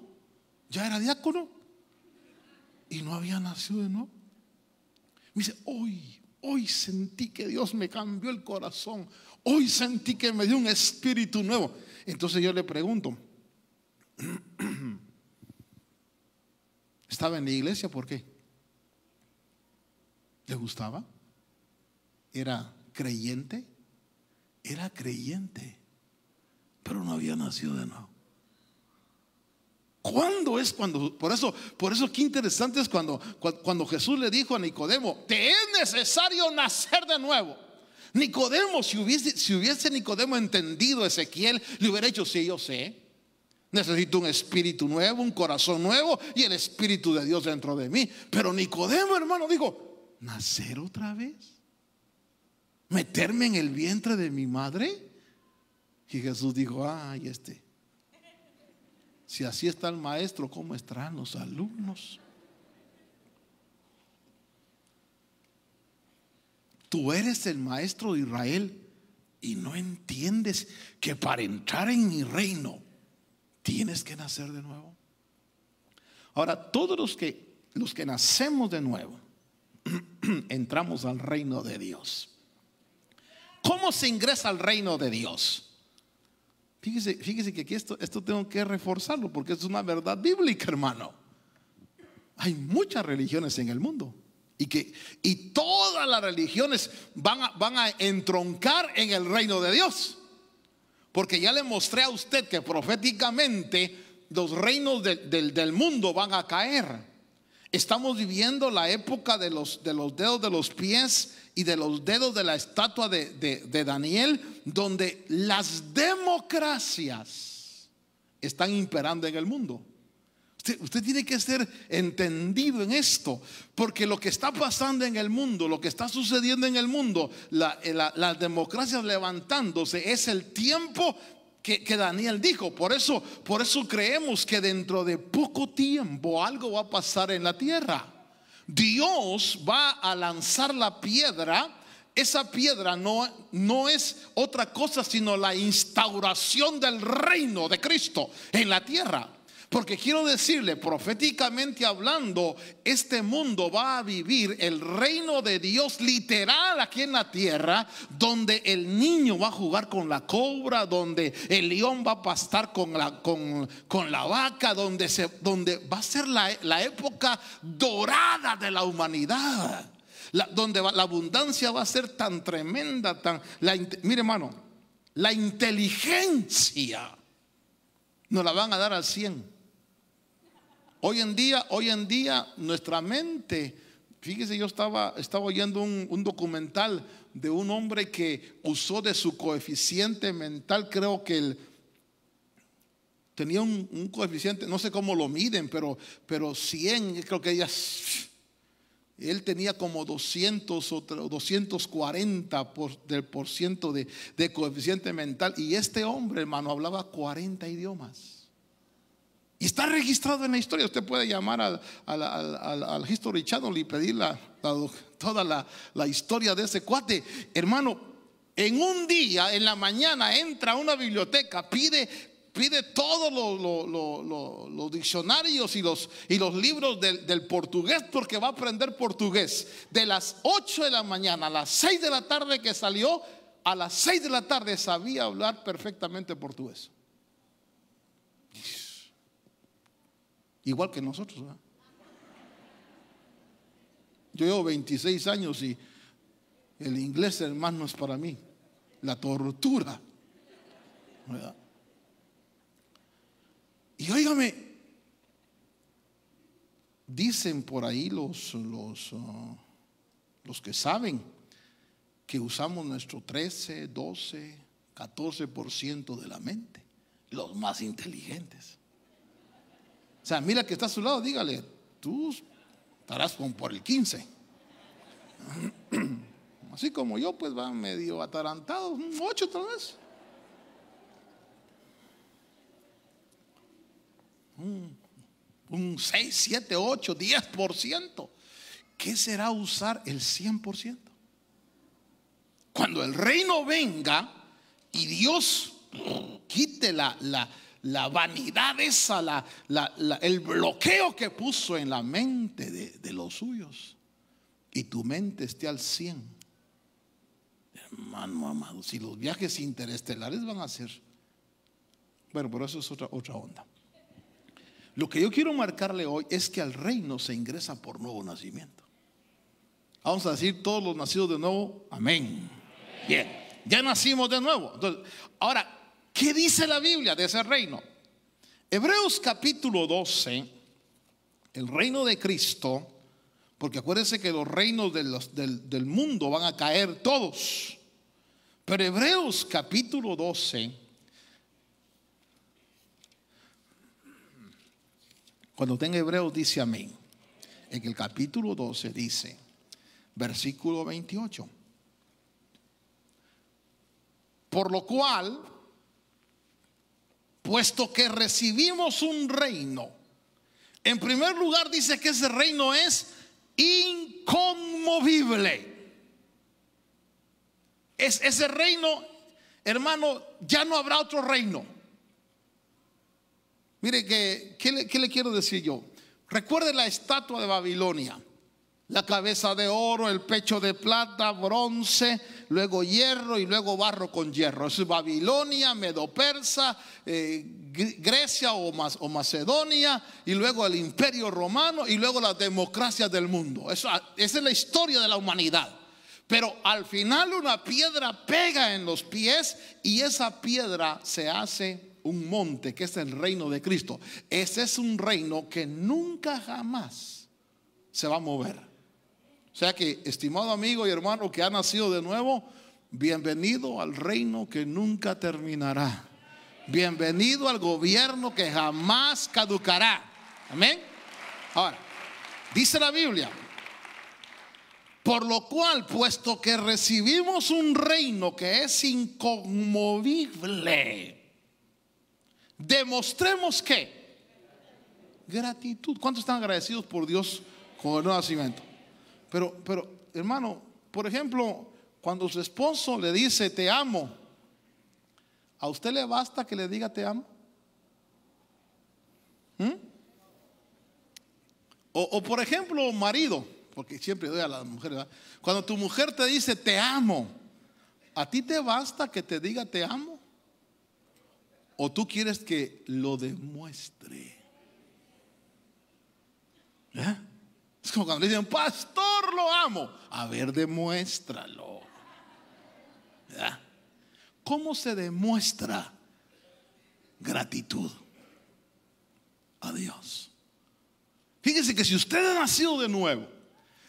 ¿Ya era diácono? Y no había nacido de nuevo. Me dice, hoy Hoy sentí que Dios me cambió el corazón. Hoy sentí que me dio un espíritu nuevo. Entonces yo le pregunto, ¿estaba en la iglesia? ¿Por qué? ¿Le gustaba? ¿Era creyente? Era creyente, pero no había nacido de nuevo. ¿Cuándo es cuando? Por eso, por eso qué interesante es cuando, cuando Jesús le dijo a Nicodemo, te es necesario nacer de nuevo. Nicodemo, si hubiese, si hubiese Nicodemo entendido Ezequiel, le hubiera dicho, sí, yo sé. Necesito un espíritu nuevo, un corazón nuevo y el espíritu de Dios dentro de mí. Pero Nicodemo, hermano, dijo, nacer otra vez. Meterme en el vientre de mi madre. Y Jesús dijo, ay, este si así está el maestro, ¿cómo estarán los alumnos? Tú eres el maestro de Israel y no entiendes que para entrar en mi reino tienes que nacer de nuevo. Ahora, todos los que, los que nacemos de nuevo, entramos al reino de Dios. ¿Cómo se ingresa al reino de Dios? Fíjese, fíjese que aquí esto, esto tengo que reforzarlo porque es una verdad bíblica, hermano. Hay muchas religiones en el mundo. Y, que, y todas las religiones van a, van a entroncar en el reino de Dios. Porque ya le mostré a usted que proféticamente los reinos del mundo van a caer. Estamos viviendo la época de los, de los dedos de los pies y de los dedos de la estatua de, Daniel, donde las demás democracias están imperando en el mundo. Usted, tiene que ser entendido en esto, porque lo que está pasando en el mundo, lo que está sucediendo en el mundo, eh, las democracias levantándose, es el tiempo que, que, Daniel dijo. Por eso, por eso creemos que dentro de poco tiempo algo va a pasar en la tierra. Dios va a lanzar la piedra esa piedra no, no es otra cosa sino la instauración del reino de Cristo en la tierra. Porque quiero decirle, proféticamente hablando, este mundo va a vivir el reino de Dios literal aquí en la tierra, donde el niño va a jugar con la cobra, donde el león va a pastar con la, con, la vaca, donde, se, donde va a ser la, la época dorada de la humanidad donde la abundancia va a ser tan tremenda, tan... mire hermano, la inteligencia nos la van a dar al 100. Hoy en día, hoy en día nuestra mente, fíjese, yo estaba, estaba oyendo un, documental de un hombre que usó de su coeficiente mental, creo que él tenía un, coeficiente, no sé cómo lo miden, pero, pero 100, creo que ellas él tenía como 200 o 240 por, del por ciento de, coeficiente mental. Y este hombre, hermano, hablaba 40 idiomas. Y está registrado en la historia. Usted puede llamar al, al, al, y pedir toda la, la, historia de ese cuate. Hermano, en un día, en la mañana, entra a una biblioteca, pide pide todos los, diccionarios y los, y los libros del, portugués porque va a aprender portugués. De las 8 de la mañana a las 6 de la tarde que salió, a las 6 de la tarde sabía hablar perfectamente portugués. Igual que nosotros. Yo llevo 26 años y el inglés, hermano, es para mí. La tortura. Y óigame, dicen por ahí los, los, ah, los que saben que usamos nuestro 13, 12, 14% de la mente, los más inteligentes. O sea, mira que está a su lado, dígale, tú estarás con por el 15. Así como yo, pues va medio atarantado, un 8 tal vez. un, 6, 7, 8, 10%. ¿Qué será usar el 100%? Cuando el reino venga y Dios quite la, vanidad esa, la, el bloqueo que puso en la mente de, los suyos y tu mente esté al 100%. Hermano amado, si los viajes interestelares van a ser... Bueno, pero eso es otra, otra onda. Lo que yo quiero marcarle hoy es que al reino se ingresa por nuevo nacimiento. Vamos a decir todos los nacidos de nuevo, amén. Bien, ya nacimos de nuevo. ahora, ¿qué dice la Biblia de ese reino? Hebreos capítulo 12, el reino de Cristo, porque acuérdense que los reinos del, del mundo van a caer todos. Pero Hebreos capítulo 12 Cuando usted en Hebreos dice amén, en el capítulo 12 dice, versículo 28. Por lo cual, puesto que recibimos un reino, en primer lugar dice que ese reino es inconmovible. Es, ese reino, hermano, ya no habrá otro reino. Mire, que, ¿qué, le, quiero decir yo? Recuerde la estatua de Babilonia. La cabeza de oro, el pecho de plata, bronce, luego hierro y luego barro con hierro. Es Babilonia, Medo Persa, eh, Grecia o, Macedonia, y luego el imperio romano y luego la democracia del mundo. Eso, esa es la historia de la humanidad. Pero al final una piedra pega en los pies y esa piedra se hace un monte que es el reino de Cristo. Ese es un reino que nunca jamás se va a mover. O sea que, estimado amigo y hermano que ha nacido de nuevo, bienvenido al reino que nunca terminará. Bienvenido al gobierno que jamás caducará. Amén. Ahora, dice la Biblia, por lo cual, puesto que recibimos un reino que es inconmovible, Demostremos que gratitud. ¿Cuántos están agradecidos por Dios con el nuevo nacimiento? Pero, pero, hermano, por ejemplo, cuando su esposo le dice te amo, ¿a usted le basta que le diga te amo? ¿Mm? O, o, por ejemplo, marido, porque siempre doy a las mujeres, cuando tu mujer te dice te amo, ¿a ti te basta que te diga te amo? o tú quieres que lo demuestre. ¿Eh? Es como cuando le dicen, pastor, lo amo. A ver, demuéstralo. ¿Cómo se demuestra gratitud a Dios? Fíjense que si usted ha nacido de nuevo,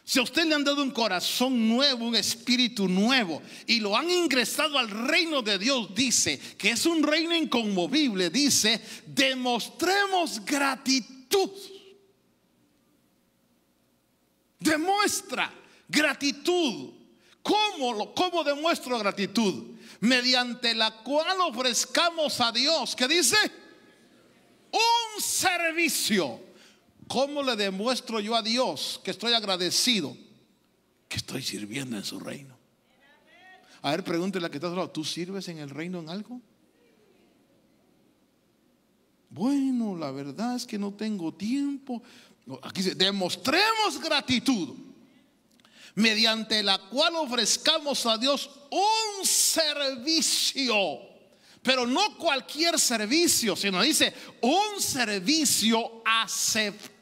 si a usted le han dado un corazón nuevo, un espíritu nuevo, y lo han ingresado al reino de Dios, dice, que es un reino inconmovible, dice, demostremos gratitud. Demuestra gratitud. ¿Cómo, cómo demuestro gratitud? Mediante la cual ofrezcamos a Dios, que dice, un servicio ¿Cómo le demuestro yo a Dios que estoy agradecido? Que estoy sirviendo en su reino. A ver, pregúntele a que está lado, ¿tú sirves en el reino en algo? Bueno, la verdad es que no tengo tiempo. Aquí dice, demostremos gratitud mediante la cual ofrezcamos a Dios un servicio. Pero no cualquier servicio, sino dice un servicio aceptado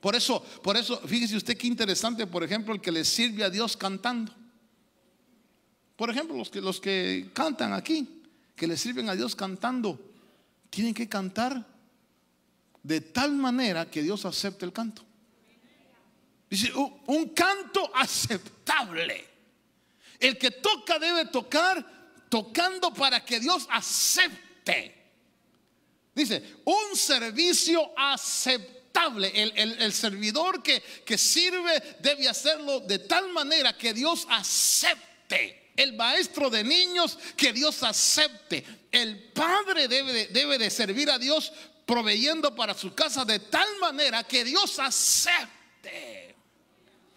por eso, por eso, fíjese usted qué interesante, por ejemplo, el que le sirve a Dios cantando. Por ejemplo, los que, los que cantan aquí, que le sirven a Dios cantando, tienen que cantar de tal manera que Dios acepte el canto. Dice, un canto aceptable. El que toca debe tocar tocando para que Dios acepte. Dice, un servicio aceptable. El, servidor que, sirve debe hacerlo de tal manera que Dios acepte el maestro de niños que Dios acepte. El padre debe de, servir a Dios proveyendo para su casa de tal manera que Dios acepte.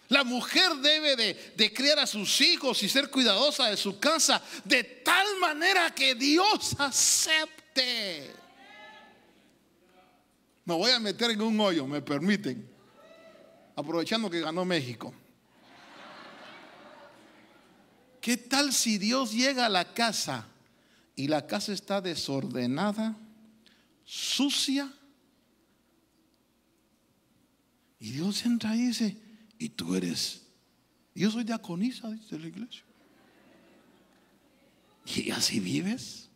La mujer debe de criar a sus hijos y ser cuidadosa de su casa de tal manera que Dios acepte. Me voy a meter en un hoyo, me permiten. Aprovechando que ganó México. ¿Qué tal si Dios llega a la casa y la casa está desordenada, sucia? Y Dios entra y dice, y tú eres, yo soy diaconisa, dice la iglesia. ¿Y así vives?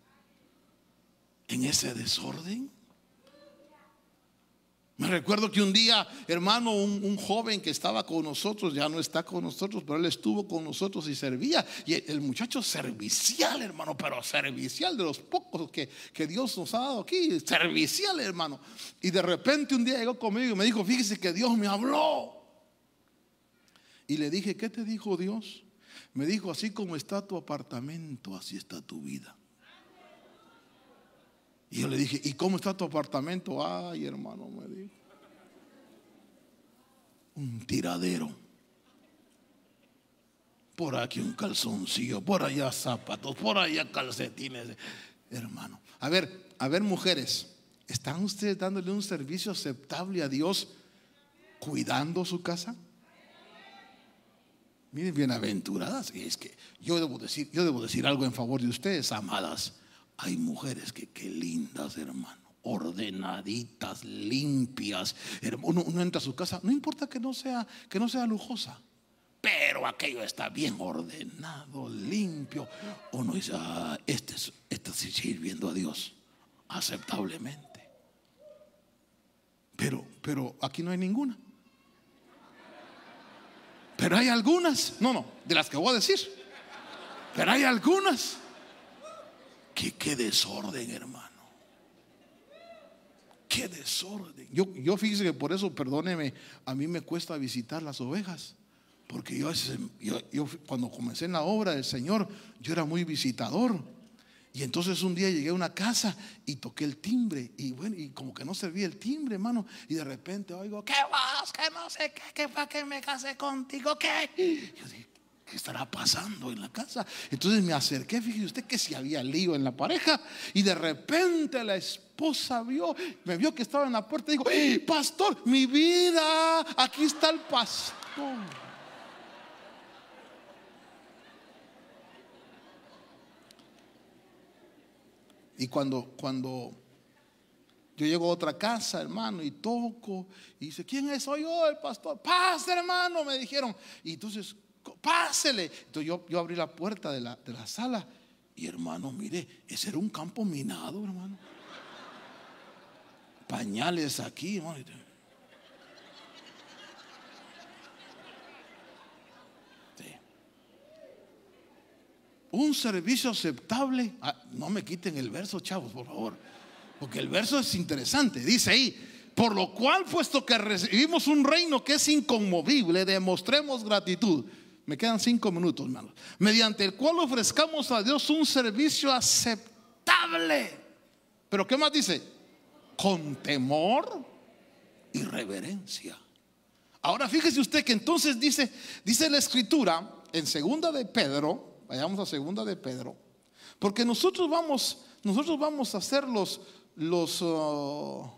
¿En ese desorden? Me recuerdo que un día, hermano, un, joven que estaba con nosotros, ya no está con nosotros, pero él estuvo con nosotros y servía. Y el, muchacho servicial, hermano, pero servicial de los pocos que, que, Dios nos ha dado aquí, servicial, hermano. Y de repente un día llegó conmigo y me dijo, fíjese que Dios me habló. Y le dije, ¿qué te dijo Dios? Me dijo, así como está tu apartamento, así está tu vida. Y yo le dije, ¿y cómo está tu apartamento? Ay, hermano, me dijo. Un tiradero. Por aquí un calzoncillo, por allá zapatos, por allá calcetines. Hermano, a ver, a ver mujeres, ¿están ustedes dándole un servicio aceptable a Dios cuidando su casa? Miren, bienaventuradas. es que yo debo decir, yo debo decir algo en favor de ustedes, amadas. Hay mujeres que qué lindas, hermano ordenaditas, limpias. Uno, entra a su casa, no importa que no sea, que no sea lujosa, pero aquello está bien ordenado, limpio. Uno dice, esta ah, este, este sirviendo a Dios aceptablemente. Pero, pero aquí no hay ninguna. Pero hay algunas, no, no, de las que voy a decir. Pero hay algunas ¿Qué, desorden, hermano? Qué desorden. Yo, yo fíjese que por eso, perdóneme, a mí me cuesta visitar las ovejas. Porque yo, yo, cuando comencé en la obra del Señor, yo era muy visitador. Y entonces un día llegué a una casa y toqué el timbre. Y bueno, y como que no servía el timbre, hermano. Y de repente oigo, ¿qué vas? Que no sé qué, ¿Qué fue que me casé contigo, ¿qué? Yo dije, ¿Qué estará pasando en la casa? Entonces me acerqué, fíjese usted que si había lío en la pareja y de repente la esposa vio, me vio que estaba en la puerta y dijo, ¡Eh, pastor, mi vida, aquí está el pastor. Y cuando, cuando yo llego a otra casa, hermano, y toco, y dice, ¿quién es? Soy yo, el pastor. Paz, hermano, me dijeron. Y entonces pásele. Entonces yo, abrí la puerta de la, sala y hermano, mire, ese era un campo minado, hermano. Pañales aquí, hermano. un servicio aceptable. Ah, no me quiten el verso, chavos, por favor. Porque el verso es interesante. Dice ahí, por lo cual, puesto que recibimos un reino que es inconmovible, demostremos gratitud. Me quedan cinco minutos, hermanos. Mediante el cual ofrezcamos a Dios un servicio aceptable. Pero ¿qué más dice? Con temor y reverencia. Ahora fíjese usted que entonces dice, dice la escritura en segunda de Pedro, vayamos a segunda de Pedro, porque nosotros vamos, nosotros vamos a ser los, los, uh,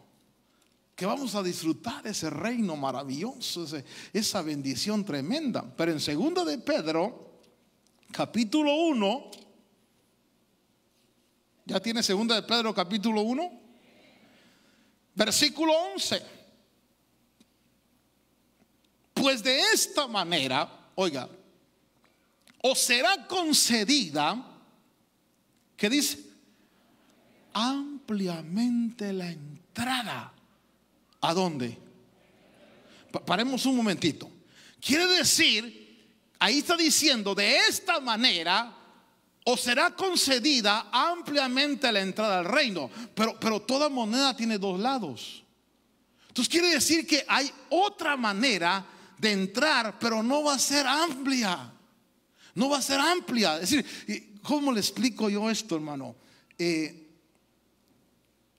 que vamos a disfrutar ese reino maravilloso, esa bendición tremenda. Pero en segundo de Pedro, capítulo 1, ¿ya tiene segunda de Pedro capítulo 1? Versículo 11. Pues de esta manera, oiga, os será concedida, que dice, ampliamente la entrada ¿A dónde? paremos un momentito. Quiere decir, ahí está diciendo, de esta manera o será concedida ampliamente la entrada al reino. Pero, pero toda moneda tiene dos lados. Entonces quiere decir que hay otra manera de entrar, pero no va a ser amplia. No va a ser amplia. Es decir, ¿cómo le explico yo esto, hermano? Eh,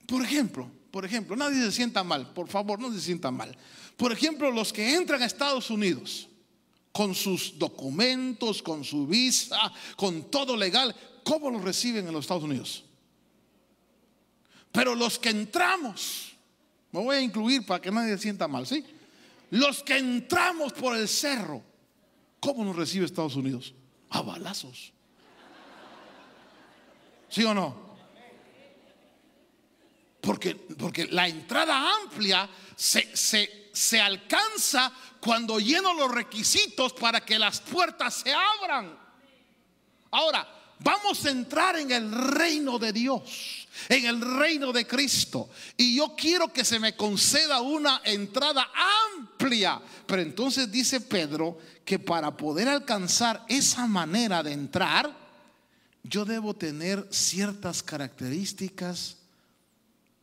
por ejemplo, por ejemplo, nadie se sienta mal, por favor, no se sienta mal. Por ejemplo, los que entran a Estados Unidos con sus documentos, con su visa, con todo legal, ¿cómo los reciben en los Estados Unidos? Pero los que entramos, me voy a incluir para que nadie se sienta mal, ¿sí? Los que entramos por el cerro, ¿cómo nos recibe Estados Unidos? A balazos. ¿Sí o no? porque, la entrada amplia se, se alcanza cuando lleno los requisitos para que las puertas se abran. Ahora, Vamos a entrar en el reino de Dios, en el reino de Cristo. Y yo quiero que se me conceda una entrada amplia. Pero entonces dice Pedro que para poder alcanzar esa manera de entrar, yo debo tener ciertas características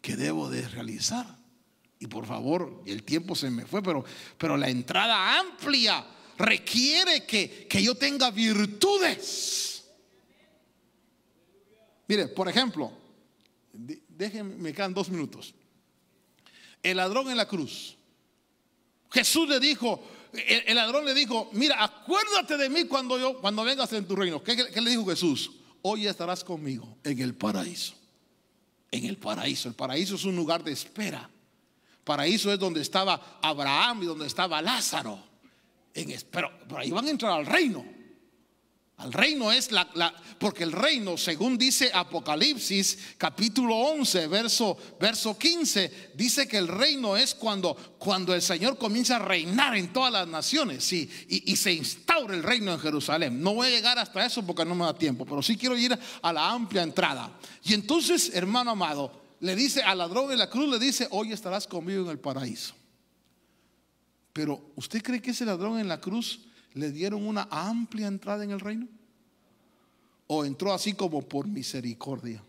que debo de realizar. Y por favor, el tiempo se me fue, pero, pero la entrada amplia requiere que, yo tenga virtudes. Mire, por ejemplo, déjenme, me quedan dos minutos. El ladrón en la cruz. Jesús le dijo, el, ladrón le dijo, mira, acuérdate de mí cuando yo, cuando vengas en tu reino. ¿Qué, qué le dijo Jesús? Hoy estarás conmigo en el paraíso en el paraíso. El paraíso es un lugar de espera. Paraíso es donde estaba Abraham y donde estaba Lázaro. En, pero ahí van a entrar al reino. Al reino es la, porque el reino, según dice Apocalipsis capítulo 11, verso, verso 15, dice que el reino es cuando, cuando el Señor comienza a reinar en todas las naciones y, y, se instaura el reino en Jerusalén. No voy a llegar hasta eso porque no me da tiempo, pero sí quiero ir a la amplia entrada. Y entonces, hermano amado, le dice al ladrón en la cruz, le dice, hoy estarás conmigo en el paraíso. Pero ¿usted cree que ese ladrón en la cruz le dieron una amplia entrada en el reino? ¿O entró así como por misericordia?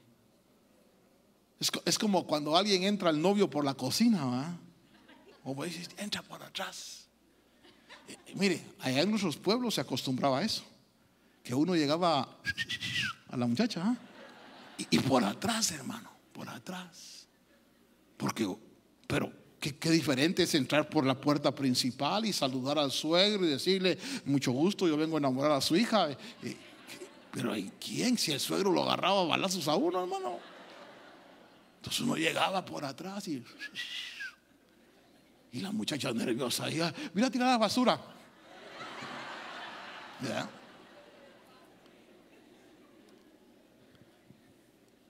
Es, como cuando alguien entra al novio por la cocina, O dice entra por atrás. Eh, eh, mire, allá en nuestros pueblos se acostumbraba a eso. Que uno llegaba a, la muchacha, ¿ah? y por atrás, hermano, por atrás. Porque, pero Qué, diferente es entrar por la puerta principal y saludar al suegro y decirle, mucho gusto, yo vengo a enamorar a su hija. Eh, eh, pero ¿y quién? Si el suegro lo agarraba a balazos a uno, hermano. Entonces uno llegaba por atrás y... Y la muchacha nerviosa, y mira tirar la basura.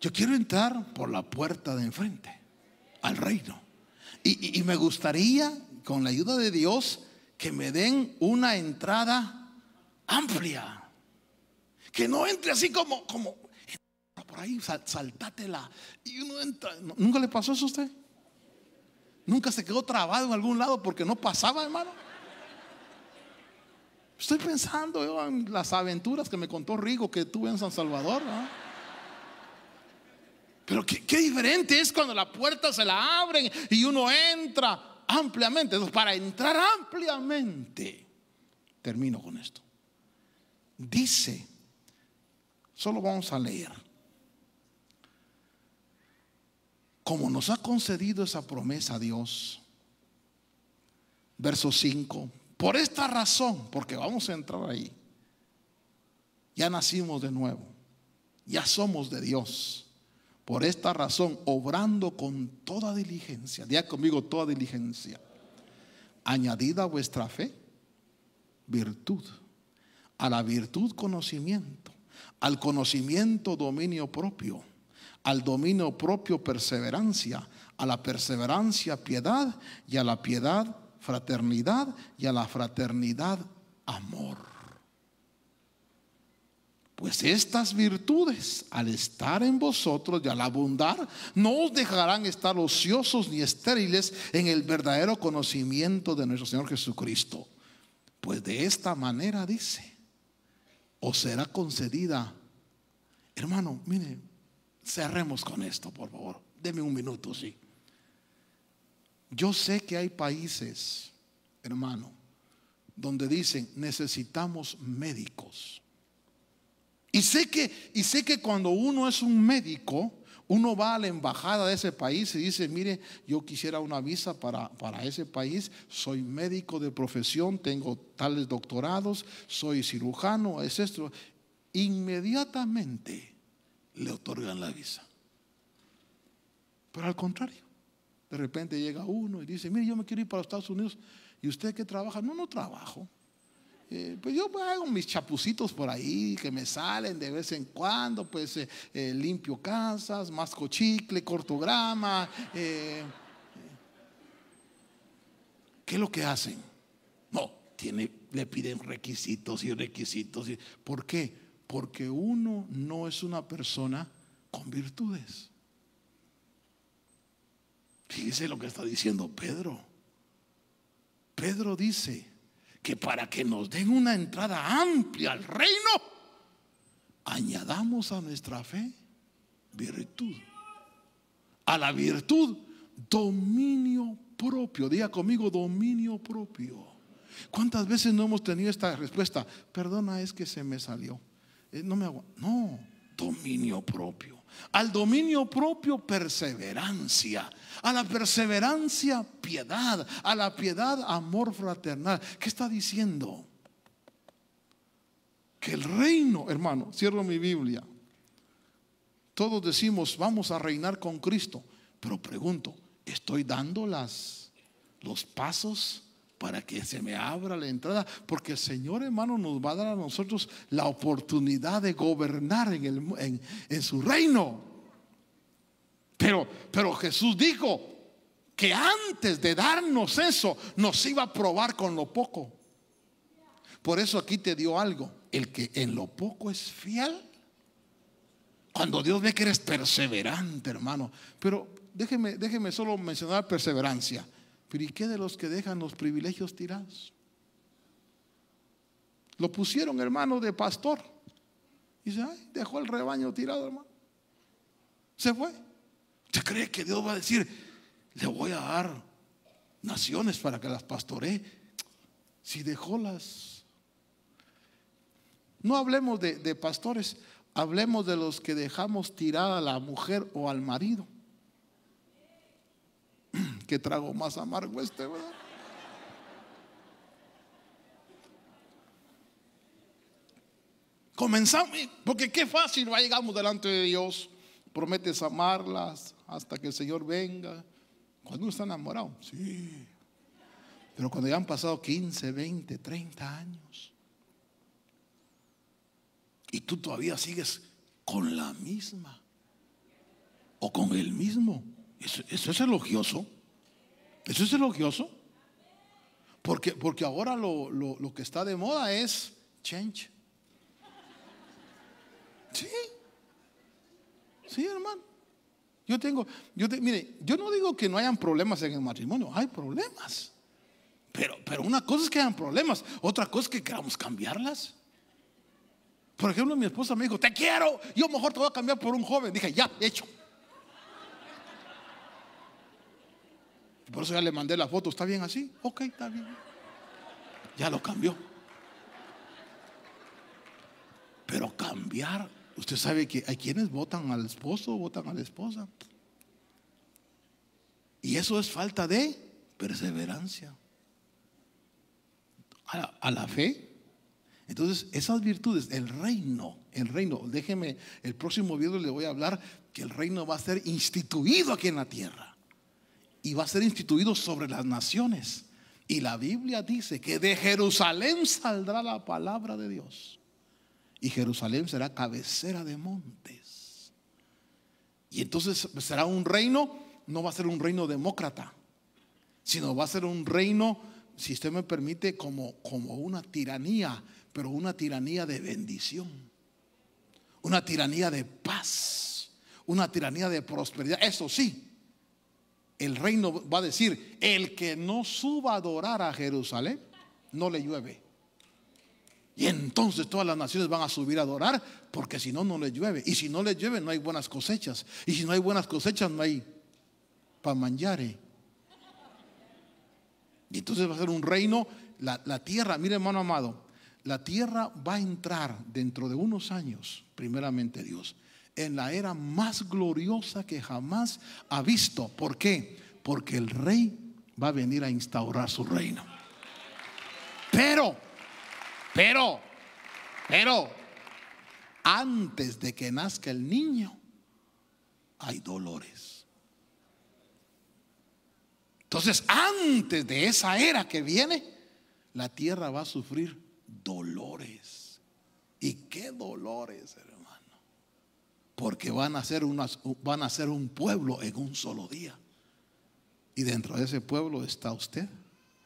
Yo quiero entrar por la puerta de enfrente, al reino. Y, me gustaría, con la ayuda de Dios, que me den una entrada amplia. Que no entre así como, como por ahí, saltátela. Y uno entra. ¿Nunca le pasó eso a usted? ¿Nunca se quedó trabado en algún lado porque no pasaba, hermano? Estoy pensando yo en las aventuras que me contó Rigo que tuve en San Salvador. ¿no? Pero qué, diferente es cuando la puerta se la abren y uno entra ampliamente. para entrar ampliamente, termino con esto. Dice, solo vamos a leer. Como nos ha concedido esa promesa a Dios, verso 5, por esta razón, porque vamos a entrar ahí, ya nacimos de nuevo, ya somos de Dios por esta razón, obrando con toda diligencia, día conmigo toda diligencia, añadida vuestra fe, virtud, a la virtud conocimiento, al conocimiento dominio propio, al dominio propio perseverancia, a la perseverancia piedad y a la piedad fraternidad y a la fraternidad amor. Pues estas virtudes, al estar en vosotros y al abundar, no os dejarán estar ociosos ni estériles en el verdadero conocimiento de nuestro Señor Jesucristo. Pues de esta manera dice, os será concedida. Hermano, mire, cerremos con esto, por favor. Deme un minuto, sí. Yo sé que hay países, hermano, donde dicen necesitamos médicos y sé que, y sé que cuando uno es un médico, uno va a la embajada de ese país y dice, mire, yo quisiera una visa para, para, ese país, soy médico de profesión, tengo tales doctorados, soy cirujano, es esto. Inmediatamente le otorgan la visa. Pero al contrario, de repente llega uno y dice, mire, yo me quiero ir para Estados Unidos. ¿Y usted qué trabaja? No, no trabajo. Eh, pues yo pues, hago mis chapucitos por ahí que me salen de vez en cuando, pues eh, eh, limpio casas, masco chicle, cortograma ¿Qué es lo que hacen? No, tiene, le piden requisitos y requisitos. ¿Por qué? Porque uno no es una persona con virtudes. Fíjese lo que está diciendo Pedro. Pedro dice, que para que nos den una entrada amplia al reino, añadamos a nuestra fe virtud. A la virtud, dominio propio. Diga conmigo, dominio propio. ¿Cuántas veces no hemos tenido esta respuesta? Perdona, es que se me salió. Eh, no me hago. No, dominio propio al dominio propio perseverancia, a la perseverancia piedad, a la piedad amor fraternal. ¿Qué está diciendo? Que el reino, hermano, cierro mi Biblia. Todos decimos, vamos a reinar con Cristo, pero pregunto, ¿estoy dando las, los pasos para que se me abra la entrada, porque el Señor hermano nos va a dar a nosotros la oportunidad de gobernar en, su reino. Pero, pero Jesús dijo que antes de darnos eso, nos iba a probar con lo poco. Por eso aquí te dio algo. El que en lo poco es fiel. Cuando Dios ve que eres perseverante, hermano. Pero déjeme, déjeme solo mencionar perseverancia. Pero ¿y qué de los que dejan los privilegios tirados? Lo pusieron, hermano, de pastor. Y dice, ay, dejó el rebaño tirado, hermano. Se fue. ¿Usted cree que Dios va a decir, le voy a dar naciones para que las pastoree? Si dejó las... No hablemos de, de pastores, hablemos de los que dejamos tirada a la mujer o al marido. qué trago más amargo este, ¿verdad? Comenzamos, porque qué fácil, va, llegamos delante de Dios, prometes amarlas hasta que el Señor venga. Cuando uno está enamorado, sí. Pero cuando ya han pasado 15, 20, 30 años, y tú todavía sigues con la misma o con el mismo. ¿Eso, es elogioso? ¿Eso es elogioso? Porque, porque ahora lo, que está de moda es change. Sí. Sí, hermano. Yo tengo, yo mire, yo no digo que no hayan problemas en el matrimonio, hay problemas. Pero, pero una cosa es que hayan problemas, otra cosa es que queramos cambiarlas. Por ejemplo, mi esposa me dijo, te quiero, yo mejor te voy a cambiar por un joven. Dije, ya, hecho. Por eso ya le mandé la foto. ¿Está bien así? Ok, está bien. Ya lo cambió. Pero cambiar, usted sabe que hay quienes votan al esposo, votan a la esposa. Y eso es falta de perseverancia. A la, fe. Entonces, esas virtudes, el reino, el reino, déjeme, el próximo video le voy a hablar que el reino va a ser instituido aquí en la tierra y va a ser instituido sobre las naciones. Y la Biblia dice que de Jerusalén saldrá la palabra de Dios. Y Jerusalén será cabecera de montes. Y entonces será un reino, no va a ser un reino demócrata, sino va a ser un reino, si usted me permite, como, como una tiranía, pero una tiranía de bendición, una tiranía de paz, una tiranía de prosperidad. Eso sí, el reino va a decir, el que no suba a adorar a Jerusalén, no le llueve. Y entonces todas las naciones van a subir a adorar, porque si no, no le llueve. Y si no le llueve, no hay buenas cosechas. Y si no hay buenas cosechas, no hay para manjar. Y entonces va a ser un reino, la, la tierra, mire hermano amado, la tierra va a entrar dentro de unos años, primeramente Dios, en la era más gloriosa que jamás ha visto. ¿Por qué? Porque el rey va a venir a instaurar su reino. Pero, pero, pero, antes de que nazca el niño, hay dolores. Entonces, antes de esa era que viene, la tierra va a sufrir dolores. ¿Y qué dolores, hermano? porque van a, ser van a un pueblo en un solo día. Y dentro de ese pueblo está usted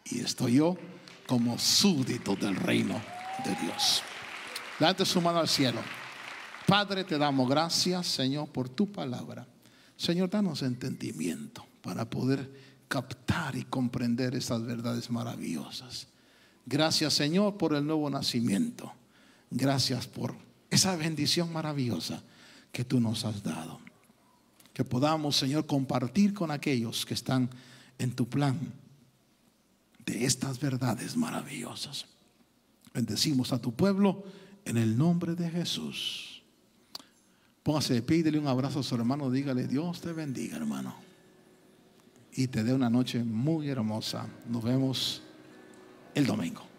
y estoy yo como súbdito del reino de Dios. Levante su mano al cielo. Padre, te damos gracias, Señor, por tu palabra. Señor, danos entendimiento para poder captar y comprender estas verdades maravillosas. Gracias, Señor, por el nuevo nacimiento. Gracias por esa bendición maravillosa que tú nos has dado. Que podamos, Señor, compartir con aquellos que están en tu plan de estas verdades maravillosas. Bendecimos a tu pueblo en el nombre de Jesús. Póngase de y un abrazo a su hermano. Dígale, Dios te bendiga, hermano. Y te dé una noche muy hermosa. Nos vemos el domingo.